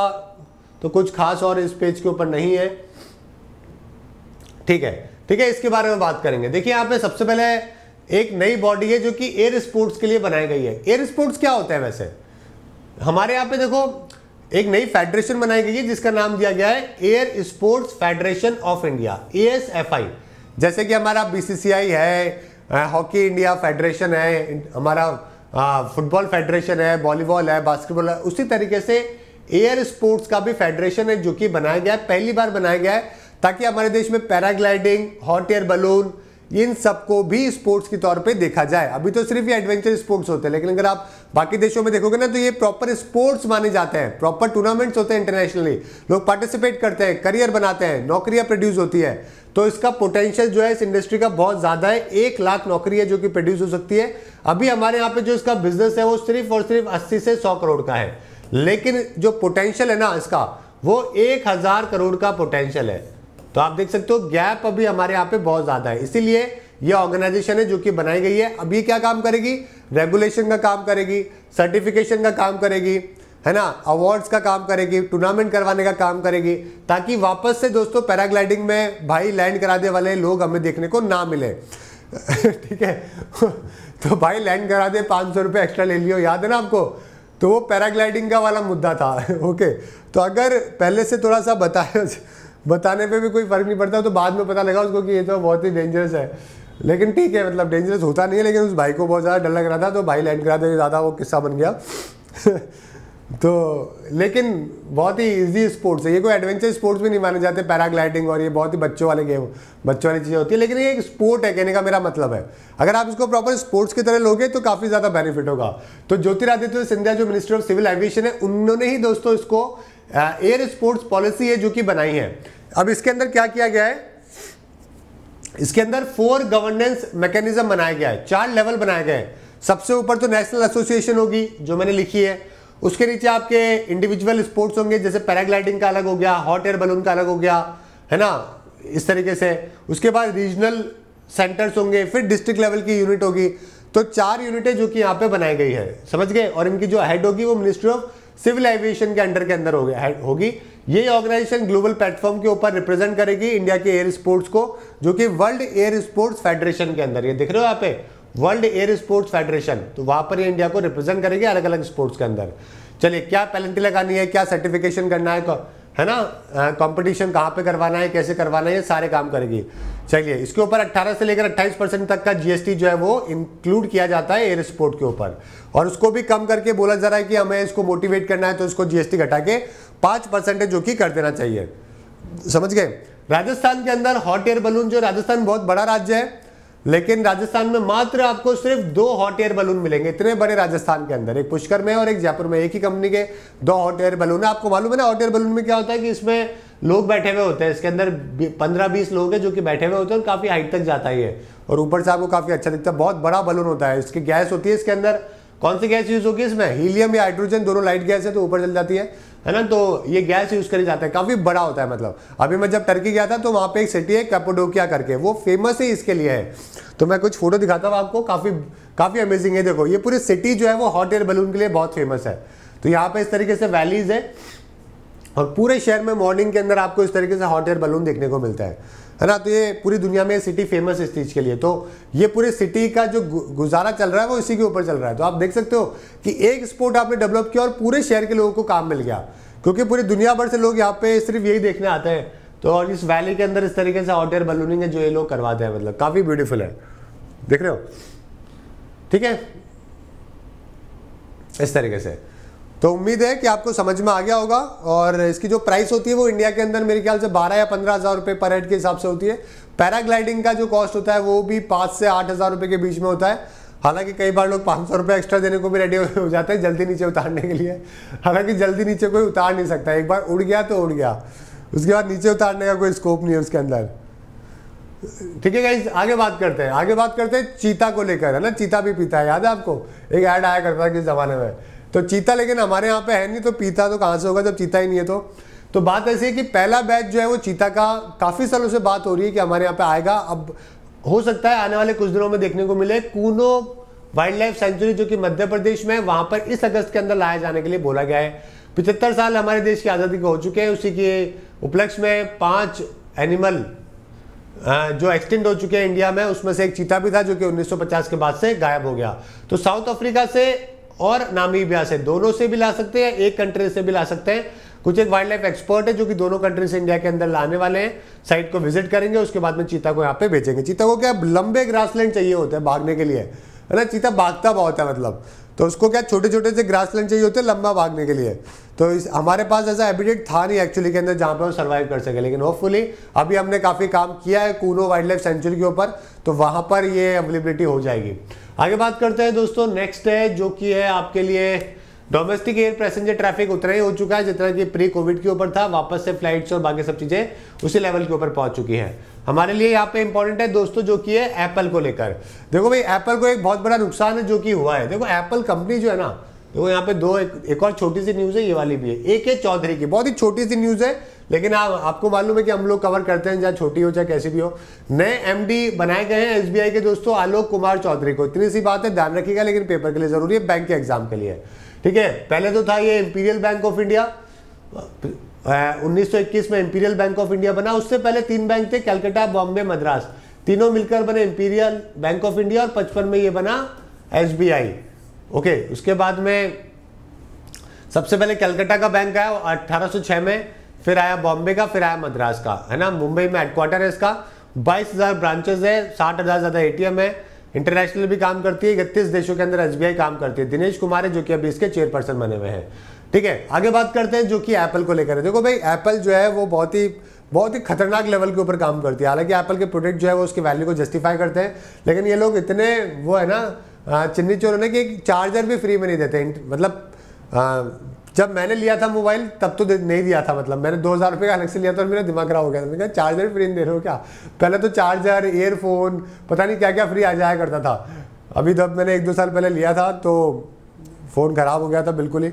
तो कुछ खास और इस पेज के ऊपर नहीं है ठीक है ठीक है इसके बारे में बात करेंगे देखिए यहां पे सबसे पहले एक नई बॉडी है जो कि एयर स्पोर्ट्स के लिए बनाई गई है एयर स्पोर्ट्स क्या होता है वैसे हमारे यहां पे देखो एक नई फेडरेशन बनाई गई है जिसका नाम दिया गया है air sports federation of India ए जैसे कि हमारा बीसीसीआई है हॉकी इंडिया फेडरेशन है हमारा फुटबॉल फेडरेशन है वॉलीबॉल है बास्केटबॉल है उसी तरीके से एयर स्पोर्ट्स का भी फेडरेशन है जो कि बनाया गया है पहली बार बनाया गया है ताकि हमारे देश में पैराग्लाइडिंग हॉट एयर बलून इन सबको भी स्पोर्ट्स के तौर पे देखा जाए अभी तो सिर्फ ये एडवेंचर स्पोर्ट्स होते हैं लेकिन अगर आप बाकी देशों में देखोगे ना तो ये प्रॉपर स्पोर्ट्स माने जाते हैं प्रॉपर टूर्नामेंट्स होते हैं इंटरनेशनली लोग पार्टिसिपेट करते हैं करियर बनाते हैं नौकरियां प्रोड्यूस होती है तो इसका पोटेंशियल जो है इस इंडस्ट्री का बहुत ज़्यादा है एक लाख नौकरी है जो कि प्रोड्यूस हो सकती है अभी हमारे यहाँ पे जो इसका बिजनेस है वो सिर्फ और सिर्फ अस्सी से सौ करोड़ का है लेकिन जो पोटेंशियल है ना इसका वो एक हज़ार करोड़ का पोटेंशियल है तो आप देख सकते हो गैप अभी हमारे यहाँ पे बहुत ज़्यादा है इसीलिए ये ऑर्गेनाइजेशन है जो कि बनाई गई है अभी क्या काम करेगी रेगुलेशन का काम करेगी सर्टिफिकेशन का काम करेगी है ना अवार्ड्स का काम करेगी टूर्नामेंट करवाने का काम करेगी ताकि वापस से दोस्तों पैराग्लाइडिंग में भाई लैंड कराने वाले लोग हमें देखने को ना मिले [LAUGHS] ठीक है [LAUGHS] तो भाई लैंड करा दे पाँच सौ रुपये एक्स्ट्रा ले लियो याद है ना आपको तो वो पैराग्लाइडिंग का वाला मुद्दा था ओके [LAUGHS] तो अगर पहले से थोड़ा सा बताया बताने पे भी कोई फ़र्क नहीं पड़ता तो बाद में पता लगा उसको कि ये तो बहुत ही डेंजरस है लेकिन ठीक है मतलब डेंजरस होता नहीं है लेकिन उस भाई को बहुत ज़्यादा डर लग रहा था तो भाई लैंड करा कराते ज़्यादा वो किस्सा बन गया [LAUGHS] तो लेकिन बहुत ही इजी स्पोर्ट्स है ये कोई एडवेंचर स्पोर्ट्स भी नहीं माने जाते पैराग्लाइडिंग और ये बहुत ही बच्चों वाले गेम बच्चों वाली चीज़ें होती है लेकिन ये एक स्पोर्ट है कहने का मेरा मतलब है अगर आप इसको प्रॉपर स्पोर्ट्स की तरह लोगे तो काफ़ी ज़्यादा बेनिफिट होगा तो ज्योतिरादित्य सिंधिया जो मिनिस्टर ऑफ सिविल एविएशन है उन्होंने ही दोस्तों इसको एयर स्पोर्ट्स पॉलिसी है जो कि बनाई है अब इसके अंदर क्या किया गया है इसके अंदर फोर गवर्नेंस मैकेनिज्म बनाया गया है चार लेवल बनाए गए हैं सबसे ऊपर तो नेशनल एसोसिएशन होगी जो मैंने लिखी है उसके नीचे आपके इंडिविजुअल स्पोर्ट्स होंगे जैसे पैराग्लाइडिंग का अलग हो गया हॉट एयर बलून का अलग हो गया है ना इस तरीके से उसके बाद रीजनल सेंटर्स होंगे फिर डिस्ट्रिक्ट लेवल की यूनिट होगी तो चार यूनिटें जो कि यहाँ पे बनाई गई है समझ गए और इनकी जो हेड होगी वो मिनिस्ट्री ऑफ सिविल एविएशन के अंडर के अंदर होगी ये ऑर्गेनाइजेशन ग्लोबल प्लेटफॉर्म के ऊपर रिप्रेजेंट करेगी इंडिया के एयर स्पोर्ट्स को जो कि वर्ल्ड एयर स्पोर्ट्स फेडरेशन के अंदर ये दिख रहे हो यहाँ पे वर्ल्ड एयर स्पोर्ट्स फेडरेशन तो वहां पर इंडिया को रिप्रेजेंट करेगी अलग अलग स्पोर्ट्स के अंदर चलिए क्या पेनल्टी लगानी है क्या सर्टिफिकेशन करना है तो, है ना कंपटीशन कहाँ पे करवाना है कैसे करवाना है सारे काम करेगी चलिए इसके ऊपर 18 से लेकर 28 परसेंट तक का जीएसटी जो है वो इंक्लूड किया जाता है एयर स्पोर्ट के ऊपर और उसको भी कम करके बोला जा रहा है कि हमें इसको मोटिवेट करना है तो इसको जीएसटी घटा के पाँच परसेंटेज जो कि कर देना चाहिए समझ गए राजस्थान के अंदर हॉट एयर बलून जो राजस्थान बहुत बड़ा राज्य है लेकिन राजस्थान में मात्र आपको सिर्फ दो हॉट एयर बलून मिलेंगे इतने बड़े राजस्थान के अंदर एक पुष्कर में और एक जयपुर में एक ही कंपनी के दो हॉट एयर बलून है आपको मालूम है ना हॉट एयर बलून में क्या होता है कि इसमें लोग बैठे हुए होते हैं इसके अंदर पंद्रह बीस लोग हैं जो कि बैठे हुए होते हैं और काफ़ी हाइट तक जाता ही है और ऊपर से आपको काफ़ी अच्छा दिखता है बहुत बड़ा बलून होता है इसकी गैस होती है इसके अंदर कौन सी गैस यूज़ होगी इसमें हीलियम या हाइड्रोजन दोनों लाइट गैस है तो ऊपर चल जाती है है ना तो ये गैस यूज़ करी जाता है काफ़ी बड़ा होता है मतलब अभी मैं जब टर्की गया था तो वहां पे एक सिटी है कैपोडोकिया करके वो फेमस ही इसके लिए है तो मैं कुछ फ़ोटो दिखाता हूँ आपको काफ़ी काफ़ी अमेजिंग है देखो ये पूरी सिटी जो है वो हॉट एयर बलून के लिए बहुत फेमस है तो यहाँ पे इस तरीके से वैलीज़ है और पूरे शहर में मॉर्निंग के अंदर आपको इस तरीके से हॉट एयर बलून देखने को मिलता है है ना तो ये पूरी दुनिया में सिटी फेमस है इस चीज़ के लिए तो ये पूरे सिटी का जो गुजारा चल रहा है वो इसी के ऊपर चल रहा है तो आप देख सकते हो कि एक स्पोर्ट आपने डेवलप किया और पूरे शहर के लोगों को काम मिल गया क्योंकि पूरी दुनिया भर से लोग यहाँ पे सिर्फ यही देखने आते हैं तो और इस वैली के अंदर इस तरीके से आउट एयर बलूनिंग है जो ये लोग करवाते हैं मतलब काफ़ी ब्यूटीफुल है देख रहे हो ठीक है इस तरीके से तो उम्मीद है कि आपको समझ में आ गया होगा और इसकी जो प्राइस होती है वो इंडिया के अंदर मेरे ख्याल से बारह या पंद्रह हज़ार रुपये पर हेड के हिसाब से होती है पैराग्लाइडिंग का जो कॉस्ट होता है वो भी पाँच से आठ हज़ार रुपये के बीच में होता है हालांकि कई बार लोग पाँच सौ रुपये एक्स्ट्रा देने को भी रेडी हो जाते हैं जल्दी नीचे उतारने के लिए हालांकि जल्दी नीचे कोई उतार नहीं सकता एक बार उड़ गया तो उड़ गया उसके बाद नीचे उतारने का कोई स्कोप नहीं है उसके अंदर ठीक है गाइज आगे बात करते हैं आगे बात करते हैं चीता को लेकर है ना चीता भी पीता है याद है आपको एक ऐड आया करता है किस ज़माने में तो चीता लेकिन हमारे यहाँ पे है नहीं तो पीता तो कहाँ से होगा जब चीता ही नहीं है तो तो बात ऐसी है कि पहला बैच जो है वो चीता का काफ़ी सालों से बात हो रही है कि हमारे यहाँ पे आएगा अब हो सकता है आने वाले कुछ दिनों में देखने को मिले कूनो वाइल्ड लाइफ सेंचुरी जो कि मध्य प्रदेश में वहाँ पर इस अगस्त के अंदर लाया जाने के लिए बोला गया है पिछहत्तर साल हमारे देश की आज़ादी को हो चुके हैं उसी के उपलक्ष्य में पाँच एनिमल जो एक्सटेंड हो चुके हैं इंडिया में उसमें से एक चीता भी था जो कि 1950 के बाद से गायब हो गया तो साउथ अफ्रीका से और नामीबिया से दोनों से भी ला सकते हैं एक कंट्री से भी ला सकते हैं कुछ एक वाइल्ड लाइफ एक्सपर्ट है जो कि दोनों कंट्री से इंडिया के अंदर लाने वाले हैं साइट को विजिट करेंगे उसके बाद में चीता को यहाँ पे बेचेंगे चीता को क्या लंबे ग्रासलैंड चाहिए होते हैं भागने के लिए है ना चीता भागता बहुत है मतलब तो उसको क्या छोटे छोटे से ग्रास लैंड चाहिए होते हैं लंबा भागने के लिए तो इस हमारे पास ऐसा एबिडेट था नहीं एक्चुअली के अंदर जहाँ पर हम सर्वाइव कर सके लेकिन होपफुली अभी हमने काफ़ी काम किया है कूनो वाइल्ड लाइफ सेंचुरी के ऊपर तो वहाँ पर ये अवेलेबिलिटी हो जाएगी आगे बात करते हैं दोस्तों नेक्स्ट है जो कि है आपके लिए डोमेस्टिक एयर पैसेंजर ट्रैफिक उतना ही हो चुका है जितना कि प्री कोविड के ऊपर था वापस से फ्लाइट्स और बाकी सब चीज़ें उसी लेवल के ऊपर पहुंच चुकी है हमारे लिए यहाँ पे इंपॉर्टेंट है दोस्तों जो कि है एप्पल को लेकर देखो भाई एप्पल को एक बहुत बड़ा नुकसान है जो कि हुआ है देखो एप्पल कंपनी जो है ना देखो यहाँ पे दो एक, एक और छोटी सी न्यूज़ है ये वाली भी है एक है चौधरी की बहुत ही छोटी सी न्यूज़ है लेकिन आप आपको मालूम है कि हम लोग कवर करते हैं चाहे छोटी हो चाहे कैसी भी हो नए एमडी बनाए गए हैं एसबीआई के दोस्तों आलोक कुमार चौधरी को इतनी सी बात है ध्यान रखिएगा लेकिन पेपर के लिए ज़रूरी है बैंक के एग्जाम के लिए ठीक है पहले तो था ये इंपीरियल बैंक ऑफ इंडिया उन्नीस में इंपीरियल बैंक ऑफ इंडिया बना उससे पहले तीन बैंक थे कैलकाटा बॉम्बे मद्रास तीनों मिलकर बने इंपीरियल बैंक ऑफ इंडिया और पचपन में ये बना एसबीआई ओके उसके बाद में सबसे पहले कैलकाटा का बैंक आया अठारह में फिर आया बॉम्बे का फिर आया मद्रास का है ना मुंबई में हेडक्वार्टर है इसका बाईस हज़ार है साठ हज़ार ज़्यादा एटीएम है इंटरनेशनल भी काम करती है इकतीस देशों के अंदर एसबीआई काम करती है दिनेश कुमार है जो कि अभी इसके चेयरपर्सन बने हुए हैं ठीक है आगे बात करते हैं जो कि एप्पल को लेकर है देखो भाई एप्पल जो है वो बहुत ही बहुत ही खतरनाक लेवल के ऊपर काम करती है हालांकि एप्पल के प्रोडक्ट जो है वो उसके वैल्यू को जस्टिफाई करते हैं लेकिन ये लोग इतने वो है ना चिन्नी चोर ने कि चार्जर भी फ्री में नहीं देते मतलब जब मैंने लिया था मोबाइल तब तो नहीं दिया था मतलब मैंने दो हज़ार रुपये का अलग से लिया था और मेरा दिमाग खराब हो गया था मैंने कहा चार्जर फ्री नहीं दे रहे हो क्या पहले तो चार्जर एयरफोन पता नहीं क्या क्या फ्री आ जाया करता था अभी जब मैंने एक दो साल पहले लिया था तो फ़ोन ख़राब हो गया था बिल्कुल ही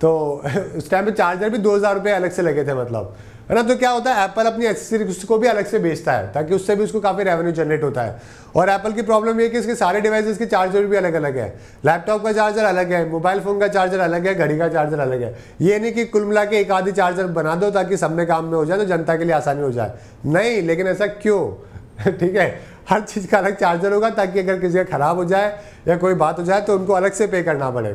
तो [LAUGHS] उस टाइम पे चार्जर भी दो हज़ार रुपये अलग से लगे थे मतलब है ना तो क्या होता है एप्पल अपनी एसेसरीज को भी अलग से बेचता है ताकि उससे भी उसको काफ़ी रेवेन्यू जनरेट होता है और एप्पल की प्रॉब्लम ये कि इसके सारे डिवाइसेस के चार्जर भी अलग अलग है लैपटॉप का चार्जर अलग है मोबाइल फ़ोन का चार्जर अलग है घड़ी का चार्जर अलग है ये नहीं कि कुल मिला के एक आधी चार्जर बना दो ताकि सब में काम में हो जाए तो जनता के लिए आसानी हो जाए नहीं लेकिन ऐसा क्यों [LAUGHS] ठीक है हर चीज़ का अलग चार्जर होगा ताकि अगर किसी का ख़राब हो जाए या कोई बात हो जाए तो उनको अलग से पे करना पड़े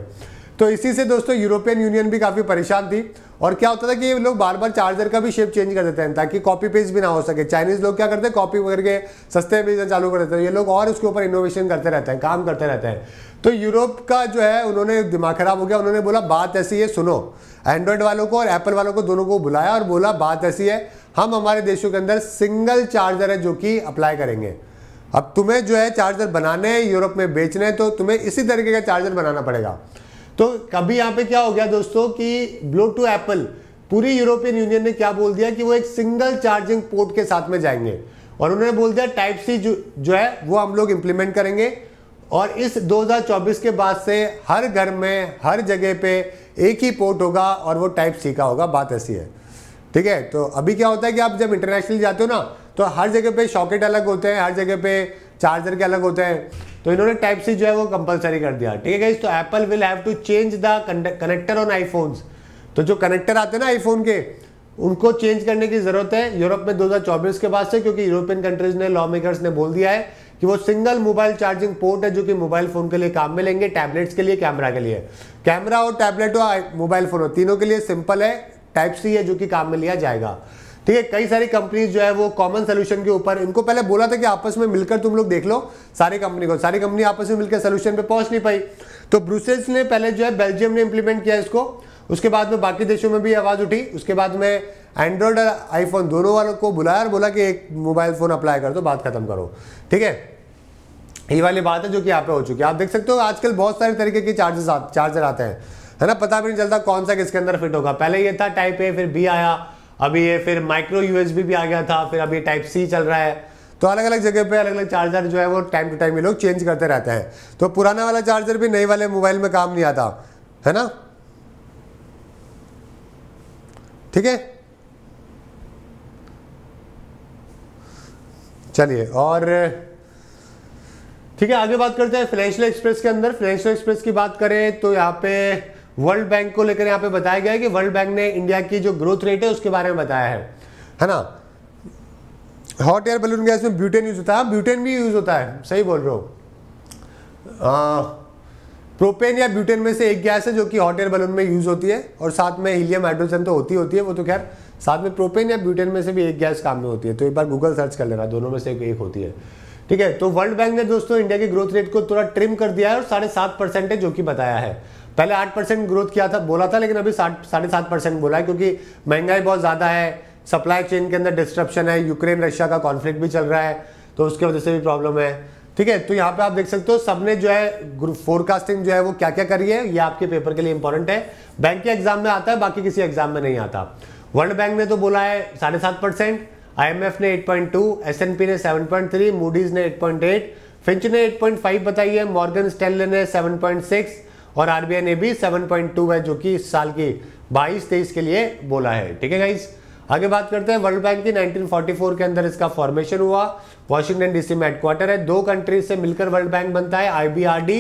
तो इसी से दोस्तों यूरोपियन यूनियन भी काफ़ी परेशान थी और क्या होता था कि ये लोग बार बार चार्जर का भी शेप चेंज कर देते हैं ताकि कॉपी पेज भी ना हो सके चाइनीज़ लोग क्या करते हैं कॉपी करके सस्ते बेचना चालू कर देते हैं ये लोग और उसके ऊपर इनोवेशन करते रहते हैं काम करते रहते हैं तो यूरोप का जो है उन्होंने दिमाग ख़राब हो गया उन्होंने बोला बात ऐसी है सुनो एंड्रॉयड वालों को और एप्पल वालों को दोनों को बुलाया और बोला बात ऐसी है हम हमारे देशों के अंदर सिंगल चार्जर है जो कि अप्लाई करेंगे अब तुम्हें जो है चार्जर बनाने हैं यूरोप में बेचने हैं तो तुम्हें इसी तरीके का चार्जर बनाना पड़ेगा तो कभी यहाँ पे क्या हो गया दोस्तों कि ब्लो टू एप्पल पूरी यूरोपियन यूनियन ने क्या बोल दिया कि वो एक सिंगल चार्जिंग पोर्ट के साथ में जाएंगे और उन्होंने बोल दिया टाइप सी जो जो है वो हम लोग इम्प्लीमेंट करेंगे और इस 2024 के बाद से हर घर में हर जगह पे एक ही पोर्ट होगा और वो टाइप सी का होगा बात ऐसी है ठीक है तो अभी क्या होता है कि आप जब इंटरनेशनल जाते हो ना तो हर जगह पे शॉकेट अलग होते हैं हर जगह पे चार्जर के अलग होते हैं तो इन्होंने टाइप सी जो है वो कंपलसरी कर दिया ठीक है तो Apple will have to change the connector on iPhone तो जो कनेक्टर आते हैं ना आईफोन के उनको चेंज करने की जरूरत है यूरोप में 2024 के बाद से क्योंकि यूरोपियन कंट्रीज ने लॉ मेकर्स ने बोल दिया है कि वो सिंगल मोबाइल चार्जिंग पोर्ट है जो कि मोबाइल फोन के लिए काम में लेंगे टैबलेट्स के लिए कैमरा के लिए कैमरा और टैबलेट और मोबाइल फोन हो तीनों के लिए सिंपल है टाइप सी है जो कि काम में लिया जाएगा ठीक है कई सारी कंपनीज जो है वो कॉमन सोल्यूशन के ऊपर इनको पहले बोला था कि आपस में मिलकर तुम लोग देख लो सारी कंपनी को सारी कंपनी आपस में मिलकर सोल्यूशन पे पहुंच नहीं पाई तो ब्रुसेल्स ने पहले जो है बेल्जियम ने इंप्लीमेंट किया इसको उसके बाद में बाकी देशों में भी आवाज़ उठी उसके बाद में एंड्रॉयड और आईफोन दोनों वालों को बुलाया और बोला कि एक मोबाइल फ़ोन अप्लाई कर दो बात खत्म करो ठीक है ये वाली बात है जो कि यहाँ पे हो चुकी है आप देख सकते हो आजकल बहुत सारे तरीके के चार्जेस चार्जर आते हैं है ना पता भी नहीं चलता कौन सा किसके अंदर फिट होगा पहले ये था टाइप ए फिर बी आया अभी ये फिर माइक्रो यूएसबी भी आ गया था फिर अभी टाइप सी चल रहा है तो अलग अलग जगह पे अलग अलग चार्जर जो है वो टाइम टू टाइम ये लोग चेंज करते रहते हैं तो पुराना वाला चार्जर भी नए वाले मोबाइल में काम नहीं आता है ना ठीक है चलिए और ठीक है आगे बात करते हैं फाइनेंशियल एक्सप्रेस के अंदर फाइनेंशियल एक्सप्रेस की बात करें तो यहाँ पे वर्ल्ड बैंक को लेकर यहां पे बताया गया है कि वर्ल्ड बैंक ने इंडिया की जो ग्रोथ रेट है उसके बारे में बताया है है ना हॉट एयर बलून गैस में ब्यूटेन यूज होता है हाँ, ब्यूटेन भी यूज होता है सही बोल रहे हो प्रोपेन या ब्यूटेन में से एक गैस है जो कि हॉट एयर बलून में यूज होती है और साथ में हीलियम हाइड्रोजन तो होती होती है वो तो खैर साथ में प्रोपेन या ब्यूटेन में से भी एक गैस काम में होती है तो एक बार गूगल सर्च कर लेना दोनों में से एक होती है ठीक है तो वर्ल्ड बैंक ने दोस्तों इंडिया की ग्रोथ रेट को थोड़ा ट्रिम कर दिया है और साढ़े सात परसेंट है जो कि बताया है पहले आठ परसेंट ग्रोथ किया था बोला था लेकिन अभी साठ साढ़े सात परसेंट बोला है क्योंकि महंगाई बहुत ज़्यादा है सप्लाई चेन के अंदर डिस्ट्रप्शन है यूक्रेन रशिया का कॉन्फ्लिक्ट भी चल रहा है तो उसके वजह से भी प्रॉब्लम है ठीक है तो यहाँ पे आप देख सकते हो सबने जो है फोरकास्टिंग जो है वो क्या क्या करी है ये आपके पेपर के लिए इंपॉर्टेंट है बैंक के एग्जाम में आता है बाकी किसी एग्जाम में नहीं आता वर्ल्ड बैंक ने तो बोला है साढ़े सात परसेंट आई एम एफ ने eight point two S and P ने सेवन पॉइंट थ्री मूडीज ने एट पॉइंट एट फिंच ने एट पॉइंट फाइव बताई है मॉर्गन स्टेनले ने सेवन पॉइंट सिक्स और आरबीआई ने भी 7.2 है जो कि इस साल की 22 तेईस के लिए बोला है ठीक है गाइज आगे बात करते हैं वर्ल्ड बैंक की 1944 के अंदर इसका फॉर्मेशन हुआ वॉशिंगटन डीसी में हेडक्वार्टर है दो कंट्रीज से मिलकर वर्ल्ड बैंक बनता है आईबीआरडी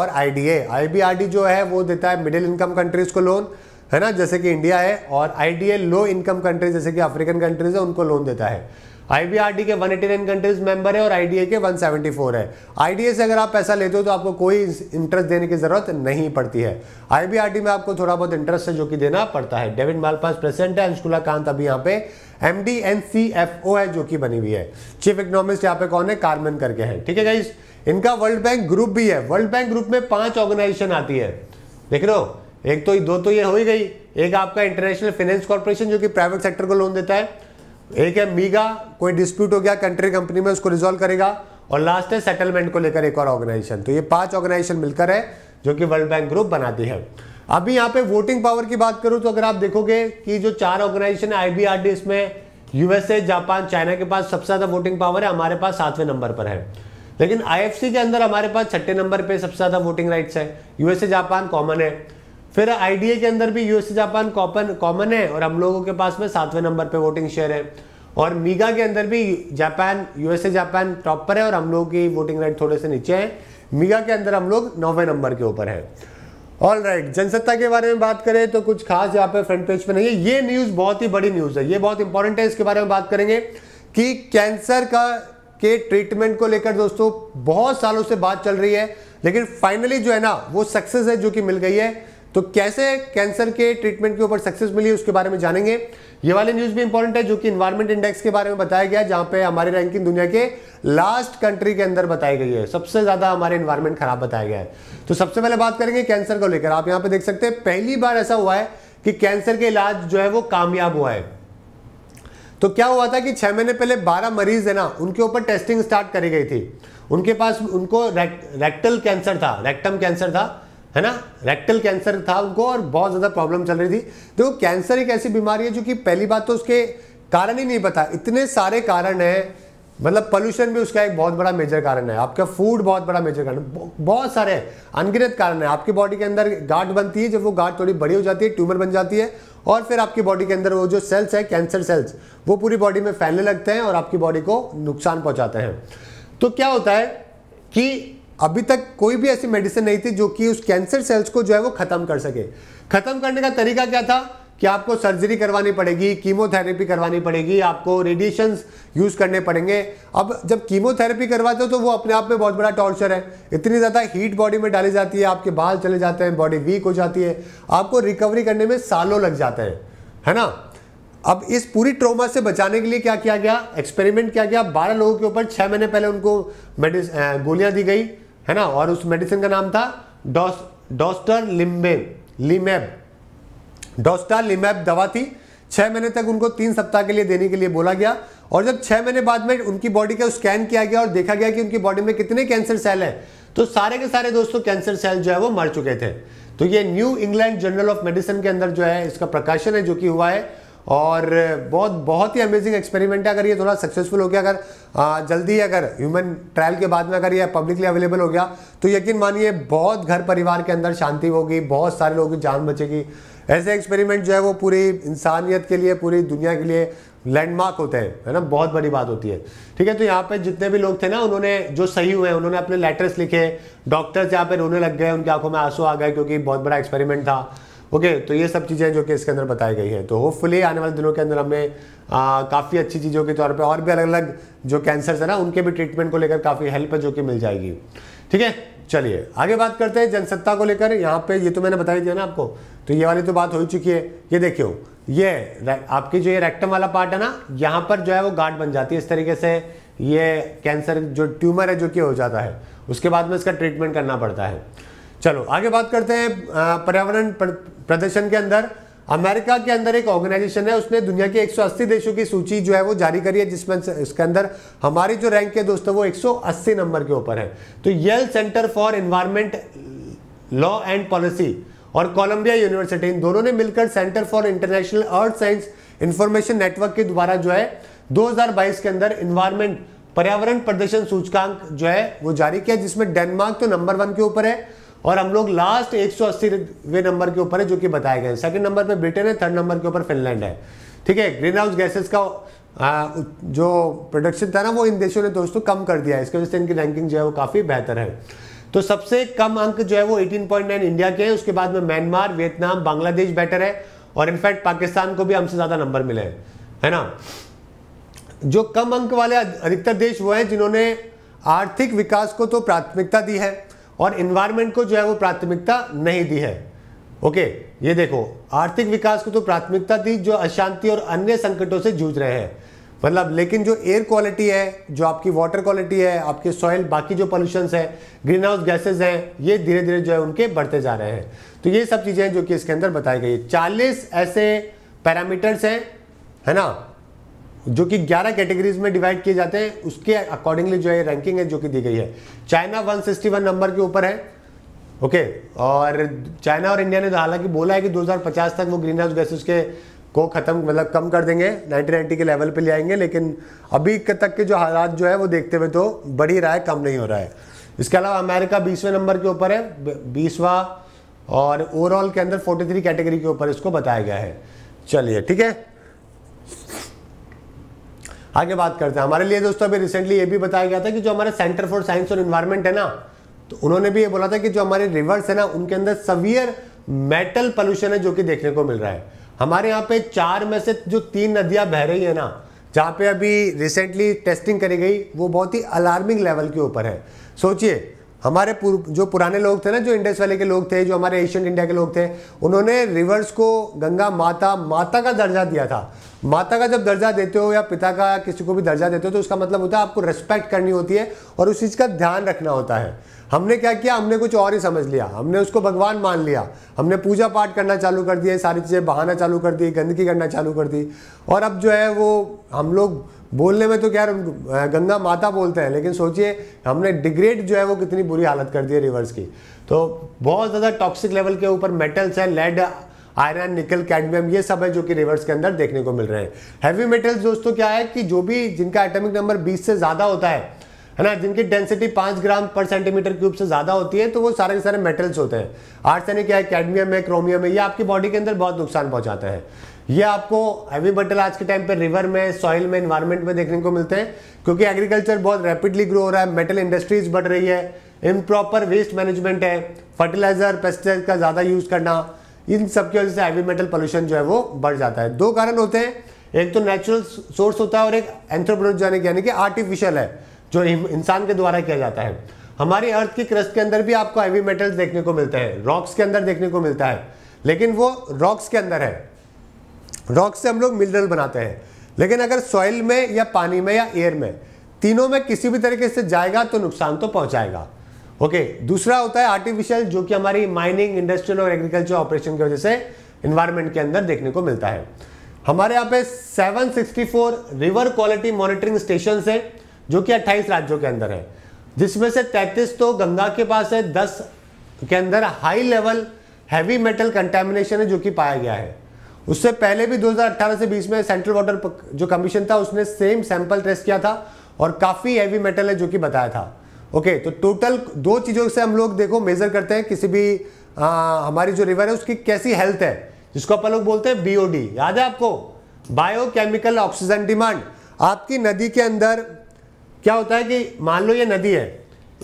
और आईडीए आईबीआरडी जो है वो देता है मिडिल इनकम कंट्रीज को लोन है ना जैसे कि इंडिया है और आईडीए लो इनकम कंट्रीज जैसे कि अफ्रीकन कंट्रीज है उनको लोन देता है आईबीआरडी के 189 कंट्रीज मेंबर है और आईडीए के 174 है आईडीए से अगर आप पैसा लेते हो तो आपको कोई इंटरेस्ट देने की जरूरत नहीं पड़ती है आईबीआरडी में आपको थोड़ा बहुत इंटरेस्ट है जो कि देना पड़ता है डेविड मालपास प्रेसिडेंट है अंशकुला कांत अभी यहाँ पे M D and C F O है जो की बनी हुई है चीफ इकोनॉमिस्ट यहाँ पे कौन है कार्मन करके है ठीक है गाइस इनका वर्ल्ड बैंक ग्रुप भी है वर्ल्ड बैंक ग्रुप में पांच ऑर्गेनाइजेशन आती है देख लो एक तो दो तो ये हो ही गई एक आपका इंटरनेशनल फाइनेंस कॉर्पोरेशन जो कि प्राइवेट सेक्टर को लोन देता है एक है मीगा कोई डिस्प्यूट हो गया कंट्री कंपनी में उसको रिजोल्व करेगा और लास्ट है सेटलमेंट को लेकर एक और ऑर्गेनाइजेशन तो ये पांच ऑर्गेनाइजेशन मिलकर है जो कि वर्ल्ड बैंक ग्रुप बनाती है अभी यहाँ पे वोटिंग पावर की बात करूं तो अगर आप देखोगे कि जो चार ऑर्गेनाइजेशन है आईबीआरडी इसमें यूएसए जापान चाइना के पास सबसे ज़्यादा वोटिंग पावर है हमारे पास सातवें नंबर पर है लेकिन आईएफसी के अंदर हमारे पास छठे नंबर पे सबसे ज़्यादा वोटिंग राइट्स है यूएसए जापान कॉमन है फिर आईडीए के अंदर भी यूएसए जापान कॉपन कॉमन है और हम लोगों के पास में सातवें नंबर पे वोटिंग शेयर है और मीगा के अंदर भी जापान यूएसए जापान टॉप पर है और हम लोगों की वोटिंग राइट थोड़े से नीचे है मीगा के अंदर हम लोग नौवे नंबर के ऊपर है ऑल राइट right, जनसत्ता के बारे में बात करें तो कुछ खास यहाँ पे फ्रंट पेज पे नहीं है ये न्यूज़ बहुत ही बड़ी न्यूज़ है ये बहुत इंपॉर्टेंट है इसके बारे में बात करेंगे कि कैंसर का के ट्रीटमेंट को लेकर दोस्तों बहुत सालों से बात चल रही है लेकिन फाइनली जो है ना वो सक्सेस है जो कि मिल गई है तो कैसे कैंसर के ट्रीटमेंट के ऊपर सक्सेस मिली उसके बारे में जानेंगे ये वाले न्यूज भी इंपॉर्टेंट है जो कि इन्वायरमेंट इंडेक्स के बारे में बताया गया जहां पे हमारी रैंकिंग दुनिया के लास्ट कंट्री के अंदर बताई गई है सबसे ज्यादा हमारे इन्वायरमेंट खराब बताया गया है तो सबसे पहले बात करेंगे कैंसर को लेकर आप यहां पर देख सकते हैं पहली बार ऐसा हुआ है कि कैंसर के इलाज जो है वो कामयाब हुआ है तो क्या हुआ था कि छह महीने पहले बारह मरीज है ना उनके ऊपर टेस्टिंग स्टार्ट करी गई थी उनके पास उनको रेक्टल कैंसर था रेक्टम कैंसर था है ना रेक्टल कैंसर था उनको और बहुत ज़्यादा प्रॉब्लम चल रही थी देखो कैंसर एक ऐसी बीमारी है जो कि पहली बात तो उसके कारण ही नहीं पता इतने सारे कारण हैं मतलब पोल्यूशन भी उसका एक बहुत बड़ा मेजर कारण है आपका फूड बहुत बड़ा मेजर कारण है बहुत सारे अनगिनत कारण है आपकी बॉडी के अंदर गाठ बनती है जब वो गाठ थोड़ी बड़ी हो जाती है ट्यूमर बन जाती है और फिर आपकी बॉडी के अंदर वो जो सेल्स है कैंसर सेल्स वो पूरी बॉडी में फैलने लगते हैं और आपकी बॉडी को नुकसान पहुँचाते हैं तो क्या होता है कि अभी तक कोई भी ऐसी मेडिसिन नहीं थी जो कि उस कैंसर सेल्स को जो है वो ख़त्म कर सके ख़त्म करने का तरीका क्या था कि आपको सर्जरी करवानी पड़ेगी कीमोथेरेपी करवानी पड़ेगी आपको रेडिएशन यूज़ करने पड़ेंगे अब जब कीमोथेरेपी करवाते हो तो वो अपने आप में बहुत बड़ा टॉर्चर है इतनी ज़्यादा हीट बॉडी में डाली जाती है आपके बाल चले जाते हैं बॉडी वीक हो जाती है आपको रिकवरी करने में सालों लग जाते हैं है ना अब इस पूरी ट्रोमा से बचाने के लिए क्या किया गया एक्सपेरिमेंट किया गया बारह लोगों के ऊपर छः महीने पहले उनको मेडिस गोलियाँ दी गई है ना और उस मेडिसिन का नाम था डॉस डॉस्टर लिम्बे लिमेब डॉस्टर लिमेब दवा थी छह महीने तक उनको तीन सप्ताह के लिए देने के लिए बोला गया और जब छह महीने बाद में उनकी बॉडी का स्कैन किया गया और देखा गया कि उनकी बॉडी में कितने कैंसर सेल हैं तो सारे के सारे दोस्तों कैंसर सेल जो है वो मर चुके थे तो ये New England Journal of Medicine के अंदर जो है इसका प्रकाशन है जो कि हुआ है और बहुत बहुत ही अमेजिंग एक्सपेरिमेंट है अगर ये थोड़ा सक्सेसफुल हो गया अगर जल्दी अगर ह्यूमन ट्रायल के बाद में अगर ये पब्लिकली अवेलेबल हो गया तो यकीन मानिए बहुत घर परिवार के अंदर शांति होगी बहुत सारे लोगों की जान बचेगी ऐसे एक्सपेरिमेंट जो है वो पूरी इंसानियत के लिए पूरी दुनिया के लिए लैंडमार्क होते हैं है ना बहुत बड़ी बात होती है ठीक है तो यहाँ पे जितने भी लोग थे ना उन्होंने जो सही हुए उन्होंने अपने लेटर्स लिखे डॉक्टर्स यहाँ पे रोने लग गए उनकी आंखों में आंसू आ गए क्योंकि बहुत बड़ा एक्सपेरिमेंट था ओके तो ये सब चीज़ें जो कि इसके अंदर बताई गई है तो होपफुली आने वाले दिनों के अंदर हमें काफ़ी अच्छी चीज़ों के तौर पे और भी अलग अलग जो कैंसर्स है ना उनके भी ट्रीटमेंट को लेकर काफ़ी हेल्प है जो कि मिल जाएगी ठीक है चलिए आगे बात करते हैं जनसत्ता को लेकर यहाँ पे ये तो मैंने बताई दिया ना आपको तो ये वाली तो बात हो ही चुकी है ये देखियो ये आपकी जो ये रेक्टम वाला पार्ट है ना यहाँ पर जो है वो गांठ बन जाती है इस तरीके से ये कैंसर जो ट्यूमर है जो कि हो जाता है उसके बाद में इसका ट्रीटमेंट करना पड़ता है चलो आगे बात करते हैं पर्यावरण प्रदर्शन के अंदर अमेरिका के अंदर एक ऑर्गेनाइजेशन है उसने दुनिया के 180 देशों की सूची जो है वो जारी करी है जिसमें इसके अंदर हमारी जो रैंक है दोस्तों वो 180 नंबर के ऊपर है तो Yale centre for environment law and policy और कोलंबिया यूनिवर्सिटी इन दोनों ने मिलकर centre for international earth science information network के द्वारा जो है दो के अंदर इन्वायरमेंट पर्यावरण प्रदर्शन सूचकांक जो है वो जारी किया जिसमें डेनमार्क तो नंबर वन के ऊपर है और हम लोग लास्ट 180वें नंबर के ऊपर है जो कि बताए गए हैं सेकंड नंबर पे ब्रिटेन है थर्ड नंबर के ऊपर फिनलैंड है ठीक है ग्रीन हाउस गैसेस का आ, जो प्रोडक्शन था ना वो इन देशों ने दोस्तों कम कर दिया है इसकी वजह से इनकी रैंकिंग जो है वो काफ़ी बेहतर है तो सबसे कम अंक जो है वो 18.9 इंडिया के हैं उसके बाद में म्यांमार वियतनाम बांग्लादेश बेटर है और इनफैक्ट पाकिस्तान को भी हमसे ज़्यादा नंबर मिले हैं है ना जो कम अंक वाले अधिकतर देश वो हैं जिन्होंने आर्थिक विकास को तो प्राथमिकता दी है और इन्वायरमेंट को जो है वो प्राथमिकता नहीं दी है ओके ये देखो आर्थिक विकास को तो प्राथमिकता दी जो अशांति और अन्य संकटों से जूझ रहे हैं मतलब लेकिन जो एयर क्वालिटी है जो आपकी वाटर क्वालिटी है आपके सॉइल बाकी जो पॉल्यूशन है ग्रीन हाउस गैसेज हैं ये धीरे धीरे जो है उनके बढ़ते जा रहे हैं तो ये सब चीज़ें हैं जो कि इसके अंदर बताई गई है चालीस ऐसे पैरामीटर्स हैं है ना जो कि 11 कैटेगरीज में डिवाइड किए जाते हैं उसके अकॉर्डिंगली जो है रैंकिंग है जो कि दी गई है चाइना 161 नंबर के ऊपर है ओके और चाइना और इंडिया ने तो हालांकि बोला है कि 2050 तक वो ग्रीन हाउस गैसेज के को ख़त्म मतलब कम कर देंगे नाइनटीन के लेवल पे ले आएंगे लेकिन अभी तक के जो हालात जो है वो देखते हुए तो बढ़ी रहा है कम नहीं हो रहा है इसके अलावा अमेरिका बीसवें नंबर के ऊपर है बीसवा और ओवरऑल के अंदर 43 कैटेगरी के ऊपर इसको बताया गया है चलिए ठीक है आगे बात करते हैं हमारे लिए दोस्तों अभी रिसेंटली ये भी बताया गया था कि जो हमारा सेंटर फॉर साइंस और इन्वायरमेंट है ना तो उन्होंने भी ये बोला था कि जो हमारे रिवर्स है ना उनके अंदर सवियर मेटल पोल्यूशन है जो कि देखने को मिल रहा है हमारे यहाँ पे चार में से जो तीन नदियां बह रही है ना जहाँ पे अभी रिसेंटली टेस्टिंग करी गई वो बहुत ही अलार्मिंग लेवल के ऊपर है सोचिए हमारे पूर्व जो पुराने लोग थे ना जो इंडस वैली के लोग थे जो हमारे एशियन इंडिया के लोग थे उन्होंने रिवर्स को गंगा माता माता का दर्जा दिया था माता का जब दर्जा देते हो या पिता का किसी को भी दर्जा देते हो तो उसका मतलब होता है आपको रिस्पेक्ट करनी होती है और उस चीज़ का ध्यान रखना होता है हमने क्या किया हमने कुछ और ही समझ लिया हमने उसको भगवान मान लिया हमने पूजा पाठ करना चालू कर दिया सारी चीज़ें बहाना चालू कर दी गंदगी करना चालू कर दी और अब जो है वो हम लोग बोलने में तो क्या गंगा माता बोलते हैं लेकिन सोचिए हमने डिग्रेड जो है वो कितनी बुरी हालत कर दी है रिवर्स की तो बहुत ज़्यादा टॉक्सिक लेवल के ऊपर मेटल्स हैं लेड आयरन निकल कैडमियम ये सब है जो कि रिवर्स के अंदर देखने को मिल रहे हैं हैवी मेटल्स दोस्तों क्या है कि जो भी जिनका एटॉमिक नंबर 20 से ज़्यादा होता है है ना जिनकी डेंसिटी 5 ग्राम पर सेंटीमीटर क्यूब से ज़्यादा होती है तो वो सारे के सारे मेटल्स होते हैं आर्सेनिक है कैडमियम है क्रोमियम है ये आपकी बॉडी के अंदर बहुत नुकसान पहुंचाता है ये आपको हैवी बटल आज के टाइम पे रिवर में सॉइल में इन्वायरमेंट में देखने को मिलते हैं क्योंकि एग्रीकल्चर बहुत रैपिडली ग्रो हो रहा है मेटल इंडस्ट्रीज बढ़ रही है इन प्रॉपर वेस्ट मैनेजमेंट है फर्टिलाइजर पेस्टिसाइड का ज़्यादा यूज़ करना इन सब की वजह से हैवी मेटल पॉल्यूशन जो है वो बढ़ जाता है दो कारण होते हैं एक तो नेचुरल सोर्स होता है और एक एंथ्रोपोलोजनिक यानी कि आर्टिफिशियल है जो इंसान के द्वारा किया जाता है हमारी अर्थ की क्रस्ट के अंदर भी आपको हैवी मेटल्स देखने को मिलते हैं रॉक्स के अंदर देखने को मिलता है लेकिन वो रॉक्स के अंदर है रॉक से हम लोग मिनरल बनाते हैं लेकिन अगर सॉइल में या पानी में या एयर में तीनों में किसी भी तरीके से जाएगा तो नुकसान तो पहुंचाएगा ओके दूसरा होता है आर्टिफिशियल जो कि हमारी माइनिंग इंडस्ट्रियल और एग्रीकल्चर ऑपरेशन की वजह से इन्वायरमेंट के अंदर देखने को मिलता है हमारे यहाँ पे 764 रिवर क्वालिटी मॉनिटरिंग स्टेशन है जो कि 28 राज्यों के अंदर है जिसमें से 33 तो गंगा के पास है 10 के अंदर high level heavy metal contamination है जो कि पाया गया है उससे पहले भी 2018 से 20 में सेंट्रल वाटर जो कमीशन था उसने सेम सैंपल टेस्ट किया था और काफ़ी हैवी मेटल है जो कि बताया था ओके तो टोटल दो चीज़ों से हम लोग देखो मेज़र करते हैं किसी भी आ, हमारी जो रिवर है उसकी कैसी हेल्थ है जिसको अपन लोग बोलते हैं बीओडी याद है आपको बायोकेमिकल ऑक्सीजन डिमांड आपकी नदी के अंदर क्या होता है कि मान लो ये नदी है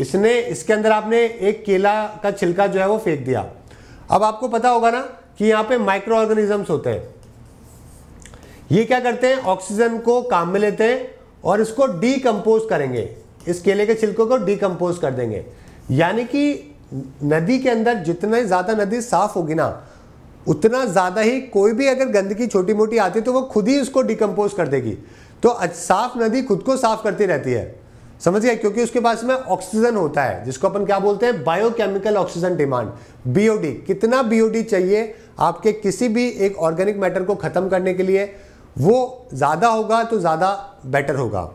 इसने इसके अंदर आपने एक केला का छिलका जो है वो फेंक दिया अब आपको पता होगा ना कि यहां पे माइक्रो ऑर्गेनिजम्स होते हैं ये क्या करते हैं ऑक्सीजन को काम में लेते हैं और इसको डीकम्पोज करेंगे इस केले के छिलकों को डीकम्पोज कर देंगे यानी कि नदी के अंदर जितना ज़्यादा नदी साफ होगी ना उतना ज़्यादा ही कोई भी अगर गंदगी छोटी मोटी आती है तो वो खुद ही उसको डिकम्पोज कर देगी तो साफ नदी खुद को साफ करती रहती है समझ गया क्योंकि उसके पास में ऑक्सीजन होता है जिसको अपन क्या बोलते हैं बायोकेमिकल ऑक्सीजन डिमांड बीओडी कितना बीओडी चाहिए आपके किसी भी एक ऑर्गेनिक मैटर को ख़त्म करने के लिए वो ज़्यादा होगा तो ज़्यादा बेटर होगा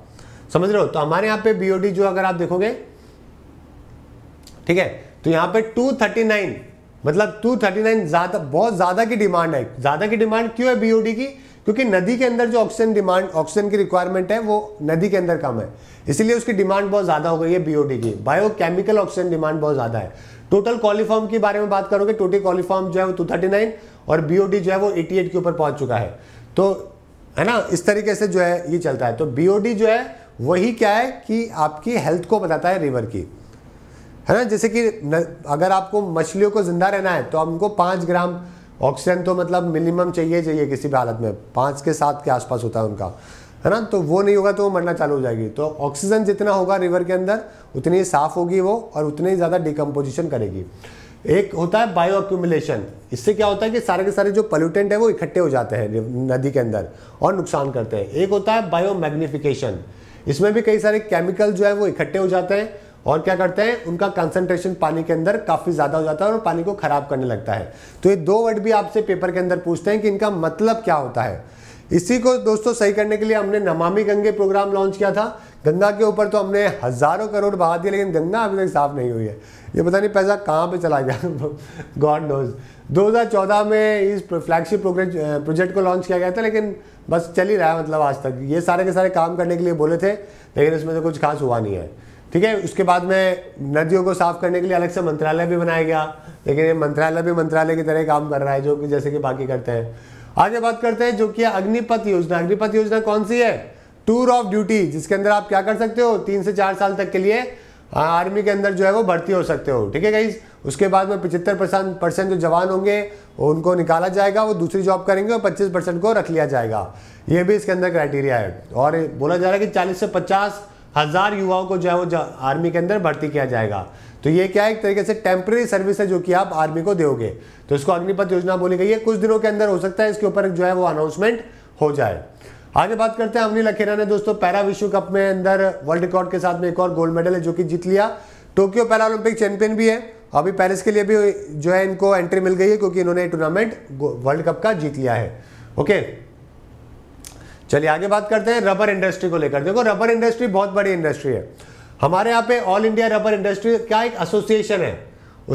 समझ रहे हो तो हमारे यहाँ पे बीओडी जो अगर आप देखोगे ठीक है तो यहाँ पे 239 मतलब 239 ज़्यादा बहुत ज़्यादा की डिमांड है ज़्यादा की डिमांड क्यों है बीओडी की क्योंकि नदी के अंदर जो ऑक्सीजन डिमांड ऑक्सीजन की रिक्वायरमेंट है वो नदी के अंदर कम है इसीलिए उसकी डिमांड बहुत ज़्यादा हो गई है बीओडी की बायोकेमिकल ऑक्सीजन डिमांड बहुत ज़्यादा है टोटल कॉलीफॉर्म के बारे में बात करोगे टोटल कॉलीफॉर्म जो है वो टू थर्टी नाइन और बीओडी जो है वो एटी एट के ऊपर पहुंच चुका है तो है ना इस तरीके से जो है ये चलता है तो बीओडी जो है वही क्या है कि आपकी हेल्थ को बताता है रिवर की है ना जैसे कि न, अगर आपको मछलियों को जिंदा रहना है तो हमको पाँच ग्राम ऑक्सीजन तो मतलब मिनिमम चाहिए चाहिए किसी भी हालत में पाँच के सात के आसपास होता है उनका है ना तो वो नहीं होगा तो वो मरना चालू हो जाएगी तो ऑक्सीजन जितना होगा रिवर के अंदर उतनी साफ़ होगी वो और उतनी ही ज़्यादा डिकम्पोजिशन करेगी एक होता है बायो अक्यूमिलेशन इससे क्या होता है कि सारे के सारे जो पॉल्यूटेंट है वो इकट्ठे हो जाते हैं नदी के अंदर और नुकसान करते हैं एक होता है बायो मैग्निफिकेशन इसमें भी कई सारे केमिकल जो है वो इकट्ठे हो जाते हैं और क्या करते हैं उनका कंसंट्रेशन पानी के अंदर काफ़ी ज़्यादा हो जाता है और पानी को ख़राब करने लगता है तो ये दो वर्ड भी आपसे पेपर के अंदर पूछते हैं कि इनका मतलब क्या होता है इसी को दोस्तों सही करने के लिए हमने नमामि गंगे प्रोग्राम लॉन्च किया था गंगा के ऊपर तो हमने हज़ारों करोड़ बहा दिए लेकिन गंगा अभी तक साफ़ नहीं हुई है ये पता नहीं पैसा कहाँ पे चला गया गॉड नोज 2014 में इस फ्लैगशिप प्रोजेक्ट को लॉन्च किया गया था लेकिन बस चल ही रहा है मतलब आज तक ये सारे के सारे काम करने के लिए बोले थे लेकिन इसमें तो कुछ खास हुआ नहीं है ठीक है उसके बाद में नदियों को साफ करने के लिए अलग से मंत्रालय भी बनाया गया लेकिन ये मंत्रालय भी मंत्रालय की तरह काम कर रहा है जो कि जैसे कि बाकी करते हैं आगे बात करते हैं जो कि अग्निपथ योजना अग्निपथ योजना कौन सी है टूर ऑफ ड्यूटी जिसके अंदर आप क्या कर सकते हो तीन से चार साल तक के लिए आर्मी के अंदर जो है वो भर्ती हो सकते हो ठीक है गाइज उसके बाद में पिछहत्तर परसेंट परसेंट जो जवान होंगे उनको निकाला जाएगा वो दूसरी जॉब करेंगे और पच्चीस परसेंट को रख लिया जाएगा ये भी इसके अंदर क्राइटेरिया है और बोला जा रहा है कि चालीस से पचास हज़ार युवाओं को जो है वो आर्मी के अंदर भर्ती किया जाएगा तो ये क्या एक तरीके से टेम्प्रेरी सर्विस है जो कि आप आर्मी को दोगे तो इसको अग्निपथ योजना बोली गई है कुछ दिनों के अंदर हो सकता है इसके ऊपर जो है वो अनाउंसमेंट हो जाए आगे बात करते हैं अवनी लखेरा ने दोस्तों पैरा विश्व कप में अंदर वर्ल्ड रिकॉर्ड के साथ में एक और गोल्ड मेडल है जो कि जीत लिया टोक्यो ओलंपिक चैंपियन भी है अभी पेरिस के लिए भी जो है इनको एंट्री मिल गई है क्योंकि इन्होंने टूर्नामेंट वर्ल्ड कप का जीत लिया है ओके चलिए आगे बात करते हैं रबर इंडस्ट्री को लेकर देखो रबर इंडस्ट्री बहुत बड़ी इंडस्ट्री है हमारे यहाँ पे ऑल इंडिया रबर इंडस्ट्री क्या एक एसोसिएशन है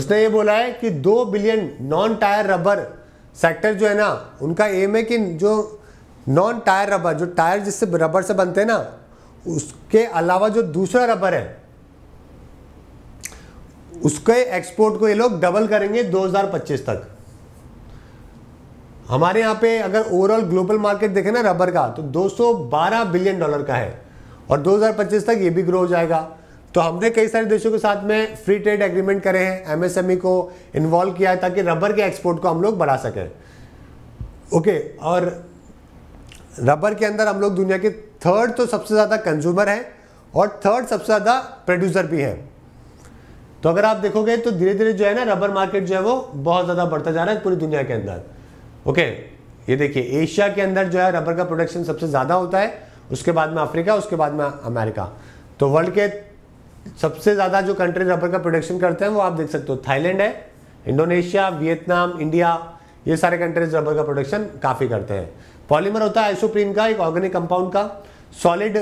उसने ये बोला है कि दो billion non tyre rubber sector जो है ना उनका एम है कि जो नॉन टायर रबर जो टायर जिससे रबर से बनते हैं ना उसके अलावा जो दूसरा रबर है उसके एक्सपोर्ट को ये लोग डबल करेंगे 2025 तक हमारे यहाँ पे अगर ओवरऑल ग्लोबल मार्केट देखें ना रबर का तो 212 बिलियन डॉलर का है और 2025 तक ये भी ग्रो हो जाएगा तो हमने कई सारे देशों के साथ में फ्री ट्रेड एग्रीमेंट करे हैं एमएसएमई e को इन्वॉल्व किया है ताकि रबर के एक्सपोर्ट को हम लोग बढ़ा सकें ओके और रबर के अंदर हम लोग दुनिया के थर्ड तो सबसे ज़्यादा कंज्यूमर हैं और थर्ड सबसे ज़्यादा प्रोड्यूसर भी हैं तो अगर आप देखोगे तो धीरे धीरे जो है ना रबर मार्केट जो है वो बहुत ज़्यादा बढ़ता जा रहा है पूरी दुनिया के अंदर ओके ये देखिए एशिया के अंदर जो है रबर का प्रोडक्शन सबसे ज़्यादा होता है उसके बाद में अफ्रीका उसके बाद में अमेरिका तो वर्ल्ड के सबसे ज़्यादा जो कंट्री रबर का प्रोडक्शन करते हैं वो आप देख सकते हो थाईलैंड है इंडोनेशिया वियतनाम इंडिया ये सारे कंट्रीज रबर का प्रोडक्शन काफ़ी करते हैं पॉलीमर होता है आइसोप्रीन का एक ऑर्गेनिक कंपाउंड का सॉलिड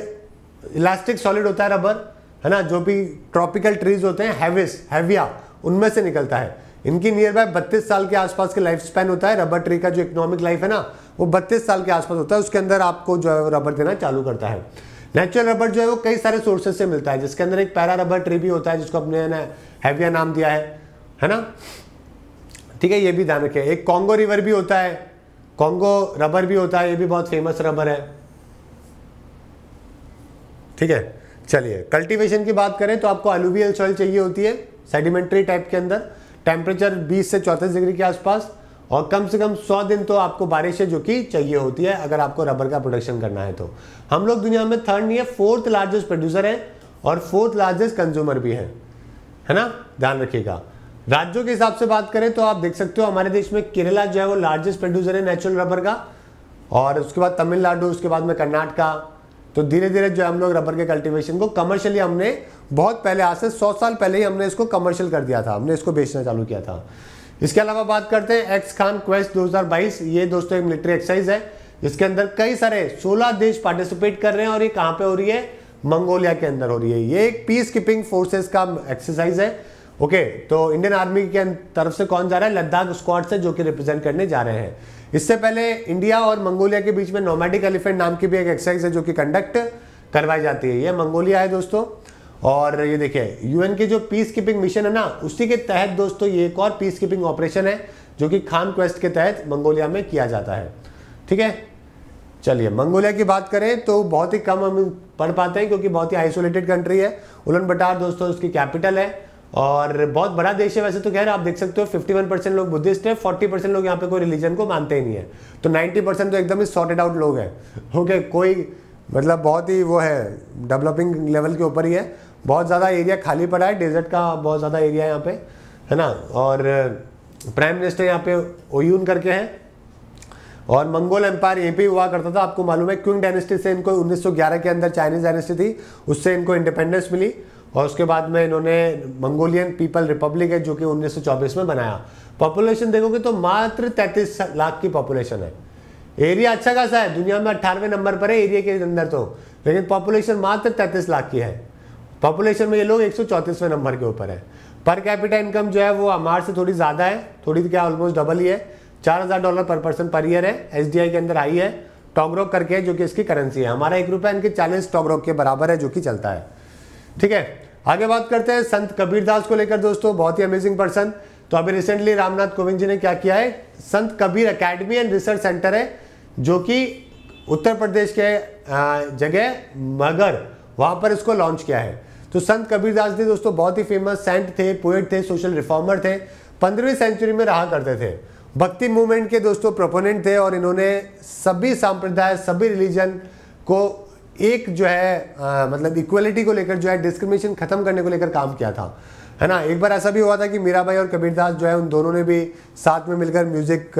इलास्टिक सॉलिड होता है रबर है ना जो भी ट्रॉपिकल ट्रीज होते हैं हैविस हैविया उनमें से निकलता है इनकी नियर बाय बत्तीस साल के आसपास के लाइफ स्पैन होता है रबर ट्री का जो इकोनॉमिक लाइफ है ना वो बत्तीस साल के आसपास होता है उसके अंदर आपको जो है रबर देना चालू करता है नेचुरल रबर जो है वो कई सारे सोर्सेज से मिलता है जिसके अंदर एक पैरा रबर ट्री भी होता है जिसको अपने ना हैविया नाम दिया है है ना ठीक है ये भी ध्यान रखें एक कॉन्गो रिवर भी होता है कॉन्गो रबर भी होता है ये भी बहुत फेमस रबर है ठीक है चलिए कल्टीवेशन की बात करें तो आपको अलूवियल सॉइल चाहिए होती है सेडिमेंट्री टाइप के अंदर टेम्परेचर 20 से चौंतीस डिग्री के आसपास और कम से कम 100 दिन तो आपको बारिश है जो कि चाहिए होती है अगर आपको रबर का प्रोडक्शन करना है तो हम लोग दुनिया में थर्ड नहीं है फोर्थ लार्जेस्ट प्रोड्यूसर है और फोर्थ लार्जेस्ट कंज्यूमर भी है है ना ध्यान रखिएगा राज्यों के हिसाब से बात करें तो आप देख सकते हो हमारे देश में केरला जो है वो लार्जेस्ट प्रोड्यूसर है नेचुरल रबर का और उसके बाद तमिलनाडु उसके बाद में कर्नाटका तो धीरे धीरे जो हम लोग रबर के कल्टीवेशन को कमर्शियली हमने बहुत पहले आज से सौ साल पहले ही हमने इसको कमर्शियल कर दिया था हमने इसको बेचना चालू किया था इसके अलावा बात करते हैं एक्स खान क्वेस्ट 2022 ये दोस्तों एक मिलिट्री एक्सरसाइज है जिसके अंदर कई सारे 16 देश पार्टिसिपेट कर रहे हैं और ये कहाँ पे हो रही है मंगोलिया के अंदर हो रही है ये एक पीस कीपिंग फोर्सेस का एक्सरसाइज है ओके तो इंडियन आर्मी के तरफ से कौन जा रहा है लद्दाख स्क्वाड से जो कि रिप्रेजेंट करने जा रहे हैं इससे पहले इंडिया और मंगोलिया के बीच में नोमैटिक एलिफेंट नाम की भी एक एक्सरसाइज है जो कि कंडक्ट करवाई जाती है ये मंगोलिया है दोस्तों और ये देखिए यूएन के जो पीस कीपिंग मिशन है ना उसी के तहत दोस्तों ये एक और पीस कीपिंग ऑपरेशन है जो कि खान क्वेस्ट के तहत मंगोलिया में किया जाता है ठीक है चलिए मंगोलिया की बात करें तो बहुत ही कम हम पढ़ पाते हैं क्योंकि बहुत ही आइसोलेटेड कंट्री है उलन बटार दोस्तों उसकी कैपिटल है और बहुत बड़ा देश है वैसे तो खैर आप देख सकते हो 51 परसेंट लोग बुद्धिस्ट है 40 परसेंट लोग यहाँ पे कोई रिलीजन को मानते ही नहीं है तो 90 परसेंट तो एकदम ही सॉर्टेड आउट लोग हैं ओके कोई मतलब बहुत ही वो है डेवलपिंग लेवल के ऊपर ही है बहुत ज़्यादा एरिया खाली पड़ा है डेजर्ट का बहुत ज़्यादा एरिया है यहाँ पे है ना और प्राइम uh, मिनिस्टर यहाँ पे ओयून करके हैं और मंगोल एम्पायर यहीं पे हुआ करता था आपको मालूम है क्विंग डायनेस्टी से इनको 1911 के अंदर चाइनीज डायनेस्टी थी उससे इनको इंडिपेंडेंस मिली और उसके बाद में इन्होंने मंगोलियन पीपल रिपब्लिक है जो कि 1924 में बनाया पॉपुलेशन देखोगे तो मात्र 33 लाख की पॉपुलेशन है एरिया अच्छा खासा है दुनिया में अट्ठारहवें नंबर पर है एरिया के अंदर तो लेकिन पॉपुलेशन मात्र तैंतीस लाख की है पॉपुलेशन में ये लोग एक नंबर के ऊपर है पर कैपिटा इनकम जो है वो हमारे से थोड़ी ज़्यादा है थोड़ी क्या ऑलमोस्ट डबल ही है चार हज़ार डॉलर पर पर्सन पर ईयर है एस के अंदर आई है टॉगरोक करके जो कि इसकी करेंसी है हमारा एक रुपया इनके चालीस टॉगरोक के बराबर है जो कि चलता है ठीक है आगे बात करते हैं संत कबीरदास को लेकर दोस्तों बहुत ही अमेजिंग पर्सन तो अभी रिसेंटली रामनाथ कोविंद जी ने क्या किया है Sant Kabir academy and research centre है जो कि उत्तर प्रदेश के जगह मगर वहां पर इसको लॉन्च किया है तो संत कबीरदास जी दोस्तों बहुत ही फेमस सेंट थे पोएट थे सोशल रिफॉर्मर थे पंद्रहवीं सेंचुरी में रहा करते थे भक्ति मूवमेंट के दोस्तों प्रोपोनेंट थे और इन्होंने सभी सांप्रदाय सभी रिलीजन को एक जो है आ, मतलब इक्वलिटी को लेकर जो है डिस्क्रिमिनेशन खत्म करने को लेकर काम किया था है ना एक बार ऐसा भी हुआ था कि मीराबाई और कबीरदास जो है उन दोनों ने भी साथ में मिलकर म्यूजिक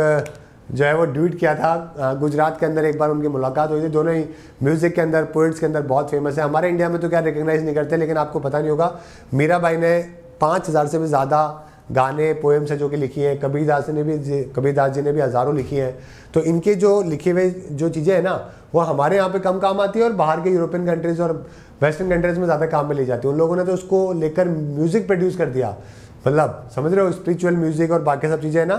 जो है वो ड्यूट किया था गुजरात के अंदर एक बार उनकी मुलाकात हुई थी दोनों ही म्यूज़िक के अंदर पोइट्स के अंदर बहुत फेमस है हमारे इंडिया में तो क्या रिकग्नाइज नहीं करते लेकिन आपको पता नहीं होगा मीरा भाई ने पाँच हज़ार से भी ज़्यादा गाने पोएम्स हैं जो कि लिखी हैं कबीर दास ने भी कबीर दास जी ने भी हज़ारों लिखी हैं तो इनके जो लिखे हुए जो चीज़ें हैं ना वो हमारे यहाँ पे कम काम आती है और बाहर के यूरोपियन कंट्रीज़ और वेस्टर्न कंट्रीज़ में ज़्यादा काम में ली जाती है उन लोगों ने तो उसको लेकर म्यूज़िक प्रोड्यूस कर दिया मतलब समझ रहे हो स्पिरिचुअल म्यूज़िक और बाकी सब चीज़ें हैं ना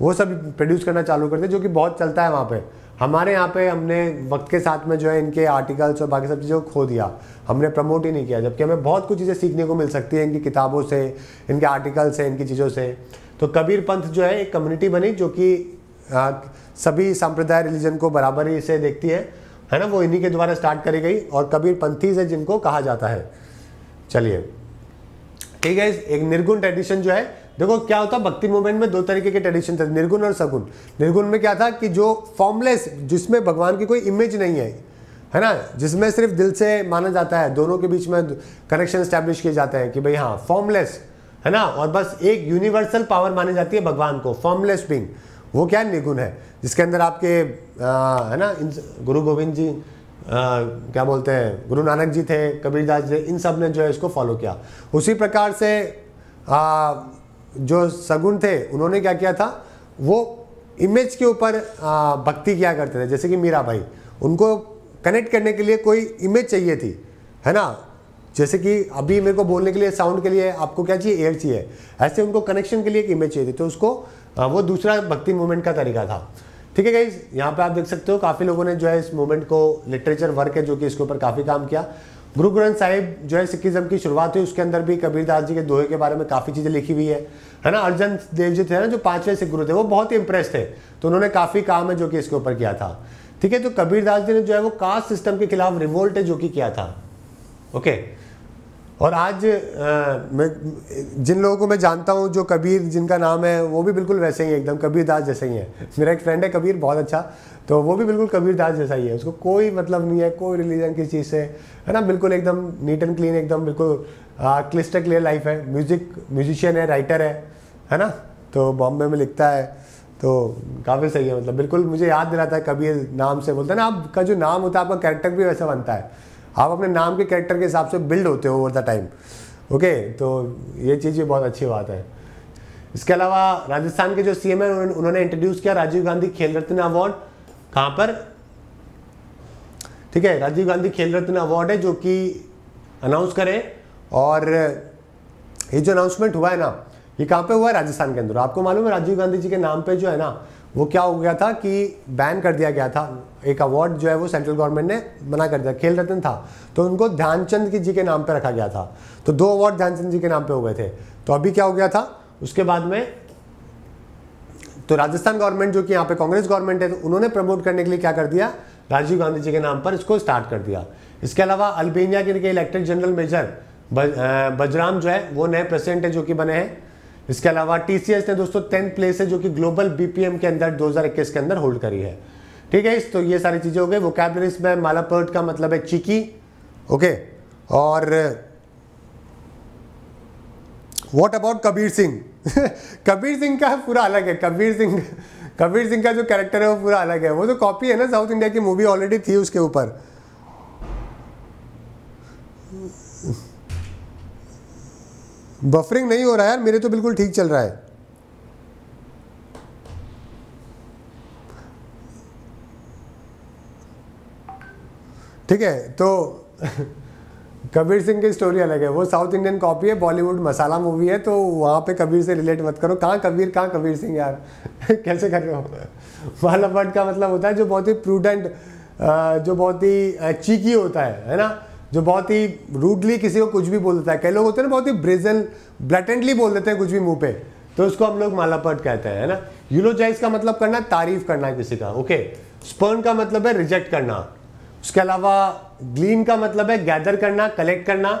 वो सब प्रोड्यूस करना चालू करते जो कि बहुत चलता है वहाँ पे हमारे यहाँ पे हमने वक्त के साथ में जो है इनके आर्टिकल्स और बाकी सब चीज़ों को खो दिया हमने प्रमोट ही नहीं किया जबकि हमें बहुत कुछ चीज़ें सीखने को मिल सकती है इनकी किताबों से इनके आर्टिकल्स से इनकी चीज़ों से तो कबीर पंथ जो है एक कम्युनिटी बनी जो कि सभी सांप्रदाय रिलीजन को बराबरी से देखती है है ना वो इन्हीं के द्वारा स्टार्ट करी गई और कबीर पंथी से जिनको कहा जाता है चलिए ठीक है एक निर्गुण ट्रेडिशन जो है देखो क्या होता भक्ति मूवमेंट में दो तरीके के ट्रेडिशन थे निर्गुण और सगुण निर्गुण में क्या था कि जो फॉर्मलेस जिसमें भगवान की कोई इमेज नहीं है है ना जिसमें सिर्फ दिल से माना जाता है दोनों के बीच में कनेक्शन स्टैब्लिश किए जाते हैं कि भाई हाँ फॉर्मलेस है ना और बस एक यूनिवर्सल पावर मानी जाती है भगवान को फॉर्मलेस बिंग वो क्या निर्गुण है जिसके अंदर आपके आ, है ना गुरु गोविंद जी आ, क्या बोलते हैं गुरु नानक जी थे कबीरदास जी इन सब ने जो है इसको फॉलो किया उसी प्रकार से आ, जो सगुन थे उन्होंने क्या किया था वो इमेज के ऊपर भक्ति किया करते थे जैसे कि मीरा भाई उनको कनेक्ट करने के लिए कोई इमेज चाहिए थी है ना जैसे कि अभी मेरे को बोलने के लिए साउंड के लिए आपको क्या चाहिए एयर चाहिए ऐसे उनको कनेक्शन के लिए एक इमेज चाहिए थी तो उसको वो दूसरा भक्ति मूवमेंट का तरीका था ठीक है गाइज यहाँ पे आप देख सकते हो काफ़ी लोगों ने जो है इस मूवमेंट को लिटरेचर वर्क है जो कि इसके ऊपर काफ़ी काम किया गुरु ग्रंथ साहिब जो है सिखिज्म की शुरुआत हुई उसके अंदर भी कबीरदास जी के दोहे के बारे में काफ़ी चीज़ें लिखी हुई है है ना अर्जन देव जी थे ना जो पांचवें सिख गुरु थे वो बहुत ही इंप्रेस थे तो उन्होंने काफ़ी काम है जो कि इसके ऊपर किया था ठीक है तो कबीरदास जी ने जो है वो कास्ट सिस्टम के खिलाफ रिवोल्ट है जो कि किया था ओके और आज आ, मैं जिन लोगों को मैं जानता हूँ जो कबीर जिनका नाम है वो भी बिल्कुल वैसे ही है एकदम कबीर दास जैसे ही है मेरा एक फ्रेंड है कबीर बहुत अच्छा तो वो भी बिल्कुल कबीर दास जैसा ही है उसको कोई मतलब नहीं है कोई रिलीजन की चीज़ से है ना बिल्कुल एकदम नीट एंड क्लीन एकदम बिल्कुल क्लिस्टर क्लियर लाइफ है म्यूजिक म्यूजिशियन है राइटर है है ना तो बॉम्बे में लिखता है तो काफ़ी सही है मतलब बिल्कुल मुझे याद दिलाता है कबीर नाम से बोलते हैं ना आपका जो नाम होता है आपका कैरेक्टर भी वैसा बनता है आप अपने नाम के कैरेक्टर के हिसाब से बिल्ड होते हो ओवर द टाइम ओके तो ये चीज़ भी बहुत अच्छी बात है इसके अलावा राजस्थान के जो सी एम उन्होंने इंट्रोड्यूस किया राजीव गांधी खेल रत्न अवार्ड कहाँ पर ठीक है राजीव गांधी खेल रत्न अवार्ड है जो कि अनाउंस करें और ये जो अनाउंसमेंट हुआ है ना ये कहाँ पे हुआ है राजस्थान के अंदर आपको मालूम है राजीव गांधी जी के नाम पे जो है ना वो क्या हो गया था कि बैन कर दिया गया था एक अवार्ड जो है वो सेंट्रल गवर्नमेंट ने मना कर दिया खेल रत्न था तो उनको ध्यानचंद जी के नाम पर रखा गया था तो दो अवार्ड ध्यानचंद जी के नाम पे हो गए थे तो अभी क्या हो गया था उसके बाद में तो राजस्थान गवर्नमेंट जो कि यहाँ पे कांग्रेस गवर्नमेंट है तो उन्होंने प्रमोट करने के लिए क्या कर दिया राजीव गांधी जी के नाम पर इसको स्टार्ट कर दिया इसके अलावा अल्बेनिया के इलेक्टेड जनरल मेजर बजराम जो है वो नए प्रेसिडेंट है जो कि बने हैं इसके अलावा टीसीएस ने दोस्तों टेंथ प्लेस है जो कि ग्लोबल बीपीएम के अंदर 2021 के अंदर होल्ड करी है ठीक है इस तो ये सारी चीज़ें हो गई वोकेबलरीज में मालापर्ट का मतलब है चिकी ओके और वॉट अबाउट कबीर सिंह कबीर सिंह का पूरा अलग है कबीर सिंह कबीर सिंह का जो कैरेक्टर है वो पूरा अलग है वो तो कॉपी है ना साउथ इंडिया की मूवी ऑलरेडी थी उसके ऊपर बफरिंग नहीं हो रहा है यार मेरे तो बिल्कुल ठीक चल रहा है ठीक है तो [LAUGHS] कबीर सिंह की स्टोरी अलग है वो साउथ इंडियन कॉपी है बॉलीवुड मसाला मूवी है तो वहाँ पे कबीर से रिलेट मत करो कहाँ कबीर कहाँ कबीर सिंह यार [LAUGHS] कैसे कर रहे हो वाला वर्ड का मतलब होता है जो बहुत ही प्रूडेंट जो बहुत ही चीकी होता है है ना जो बहुत ही रूडली किसी को कुछ भी बोल देता है कई लोग होते हैं ना बहुत ही ब्रिजन ब्लटेंटली बोल देते हैं कुछ भी मुंह पे तो उसको हम लोग मालापट कहते हैं है ना यूलोजाइज का मतलब करना तारीफ करना किसी का ओके स्पर्न का मतलब है रिजेक्ट करना उसके अलावा ग्लीन का मतलब है गैदर करना कलेक्ट करना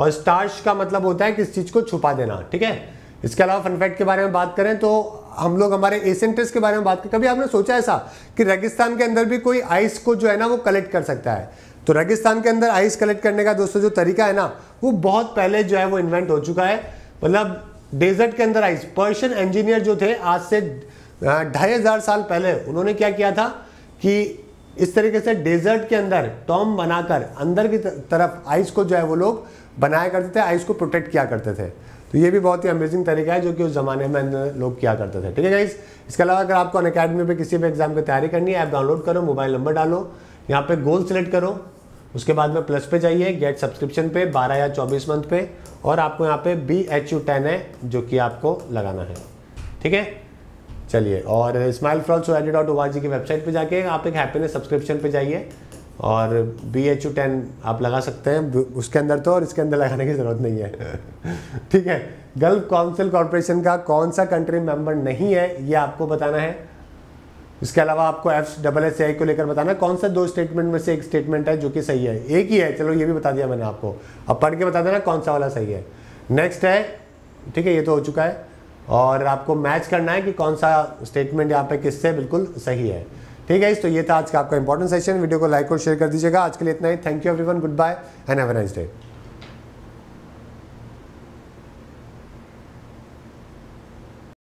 और स्टार्श का मतलब होता है किस चीज़ को छुपा देना ठीक है इसके अलावा फनफैक्ट के बारे में बात करें तो हम लोग हमारे एसेंटर्स के बारे में बात करें कभी आपने सोचा ऐसा कि रेगिस्तान के अंदर भी कोई आइस को जो है ना वो कलेक्ट कर सकता है तो रेगिस्तान के अंदर आइस कलेक्ट करने का दोस्तों जो तरीका है ना वो बहुत पहले जो है वो इन्वेंट हो चुका है मतलब डेजर्ट के अंदर आइस पर्शियन इंजीनियर जो थे आज से ढाई हज़ार साल पहले उन्होंने क्या किया था कि इस तरीके से डेजर्ट के अंदर टॉम बनाकर अंदर की तरफ आइस को जो है वो लोग बनाया करते थे आइस को प्रोटेक्ट किया करते थे तो ये भी बहुत ही अमेजिंग तरीका है जो कि उस ज़माने में लोग किया करते थे ठीक है गाइस इसके अलावा अगर आपको अन अकेडमी पर किसी भी एग्जाम की तैयारी करनी है ऐप डाउनलोड करो मोबाइल नंबर डालो यहाँ पे गोल सेलेक्ट करो उसके बाद में प्लस पे जाइए गेट सब्सक्रिप्शन पे 12 या 24 मंथ पे और आपको यहाँ पे बी एच यू टेन है जो कि आपको लगाना है ठीक है चलिए और स्माइल फ्रॉल एडी डॉट ओ की वेबसाइट पे जाके आप एक हैप्पीनेस सब्सक्रिप्शन पे जाइए और बी एच यू टेन आप लगा सकते हैं उसके अंदर तो और इसके अंदर लगाने की ज़रूरत नहीं है [LAUGHS] ठीक है गल्फ काउंसिल कॉरपोरेशन का कौन सा कंट्री मेंबर नहीं है ये आपको बताना है इसके अलावा आपको एफ डबल एस आई को लेकर बताना कौन सा दो स्टेटमेंट में से एक स्टेटमेंट है जो कि सही है एक ही है चलो ये भी बता दिया मैंने आपको अब पढ़ के बता देना कौन सा वाला सही है नेक्स्ट है ठीक है ये तो हो चुका है और आपको मैच करना है कि कौन सा स्टेटमेंट यहाँ पे किससे बिल्कुल सही है ठीक है इस तो ये था आज का आपका इंपॉर्टेंट सेशन वीडियो को लाइक और शेयर कर दीजिएगा आज के लिए इतना ही thank you everyone good bye and have nice day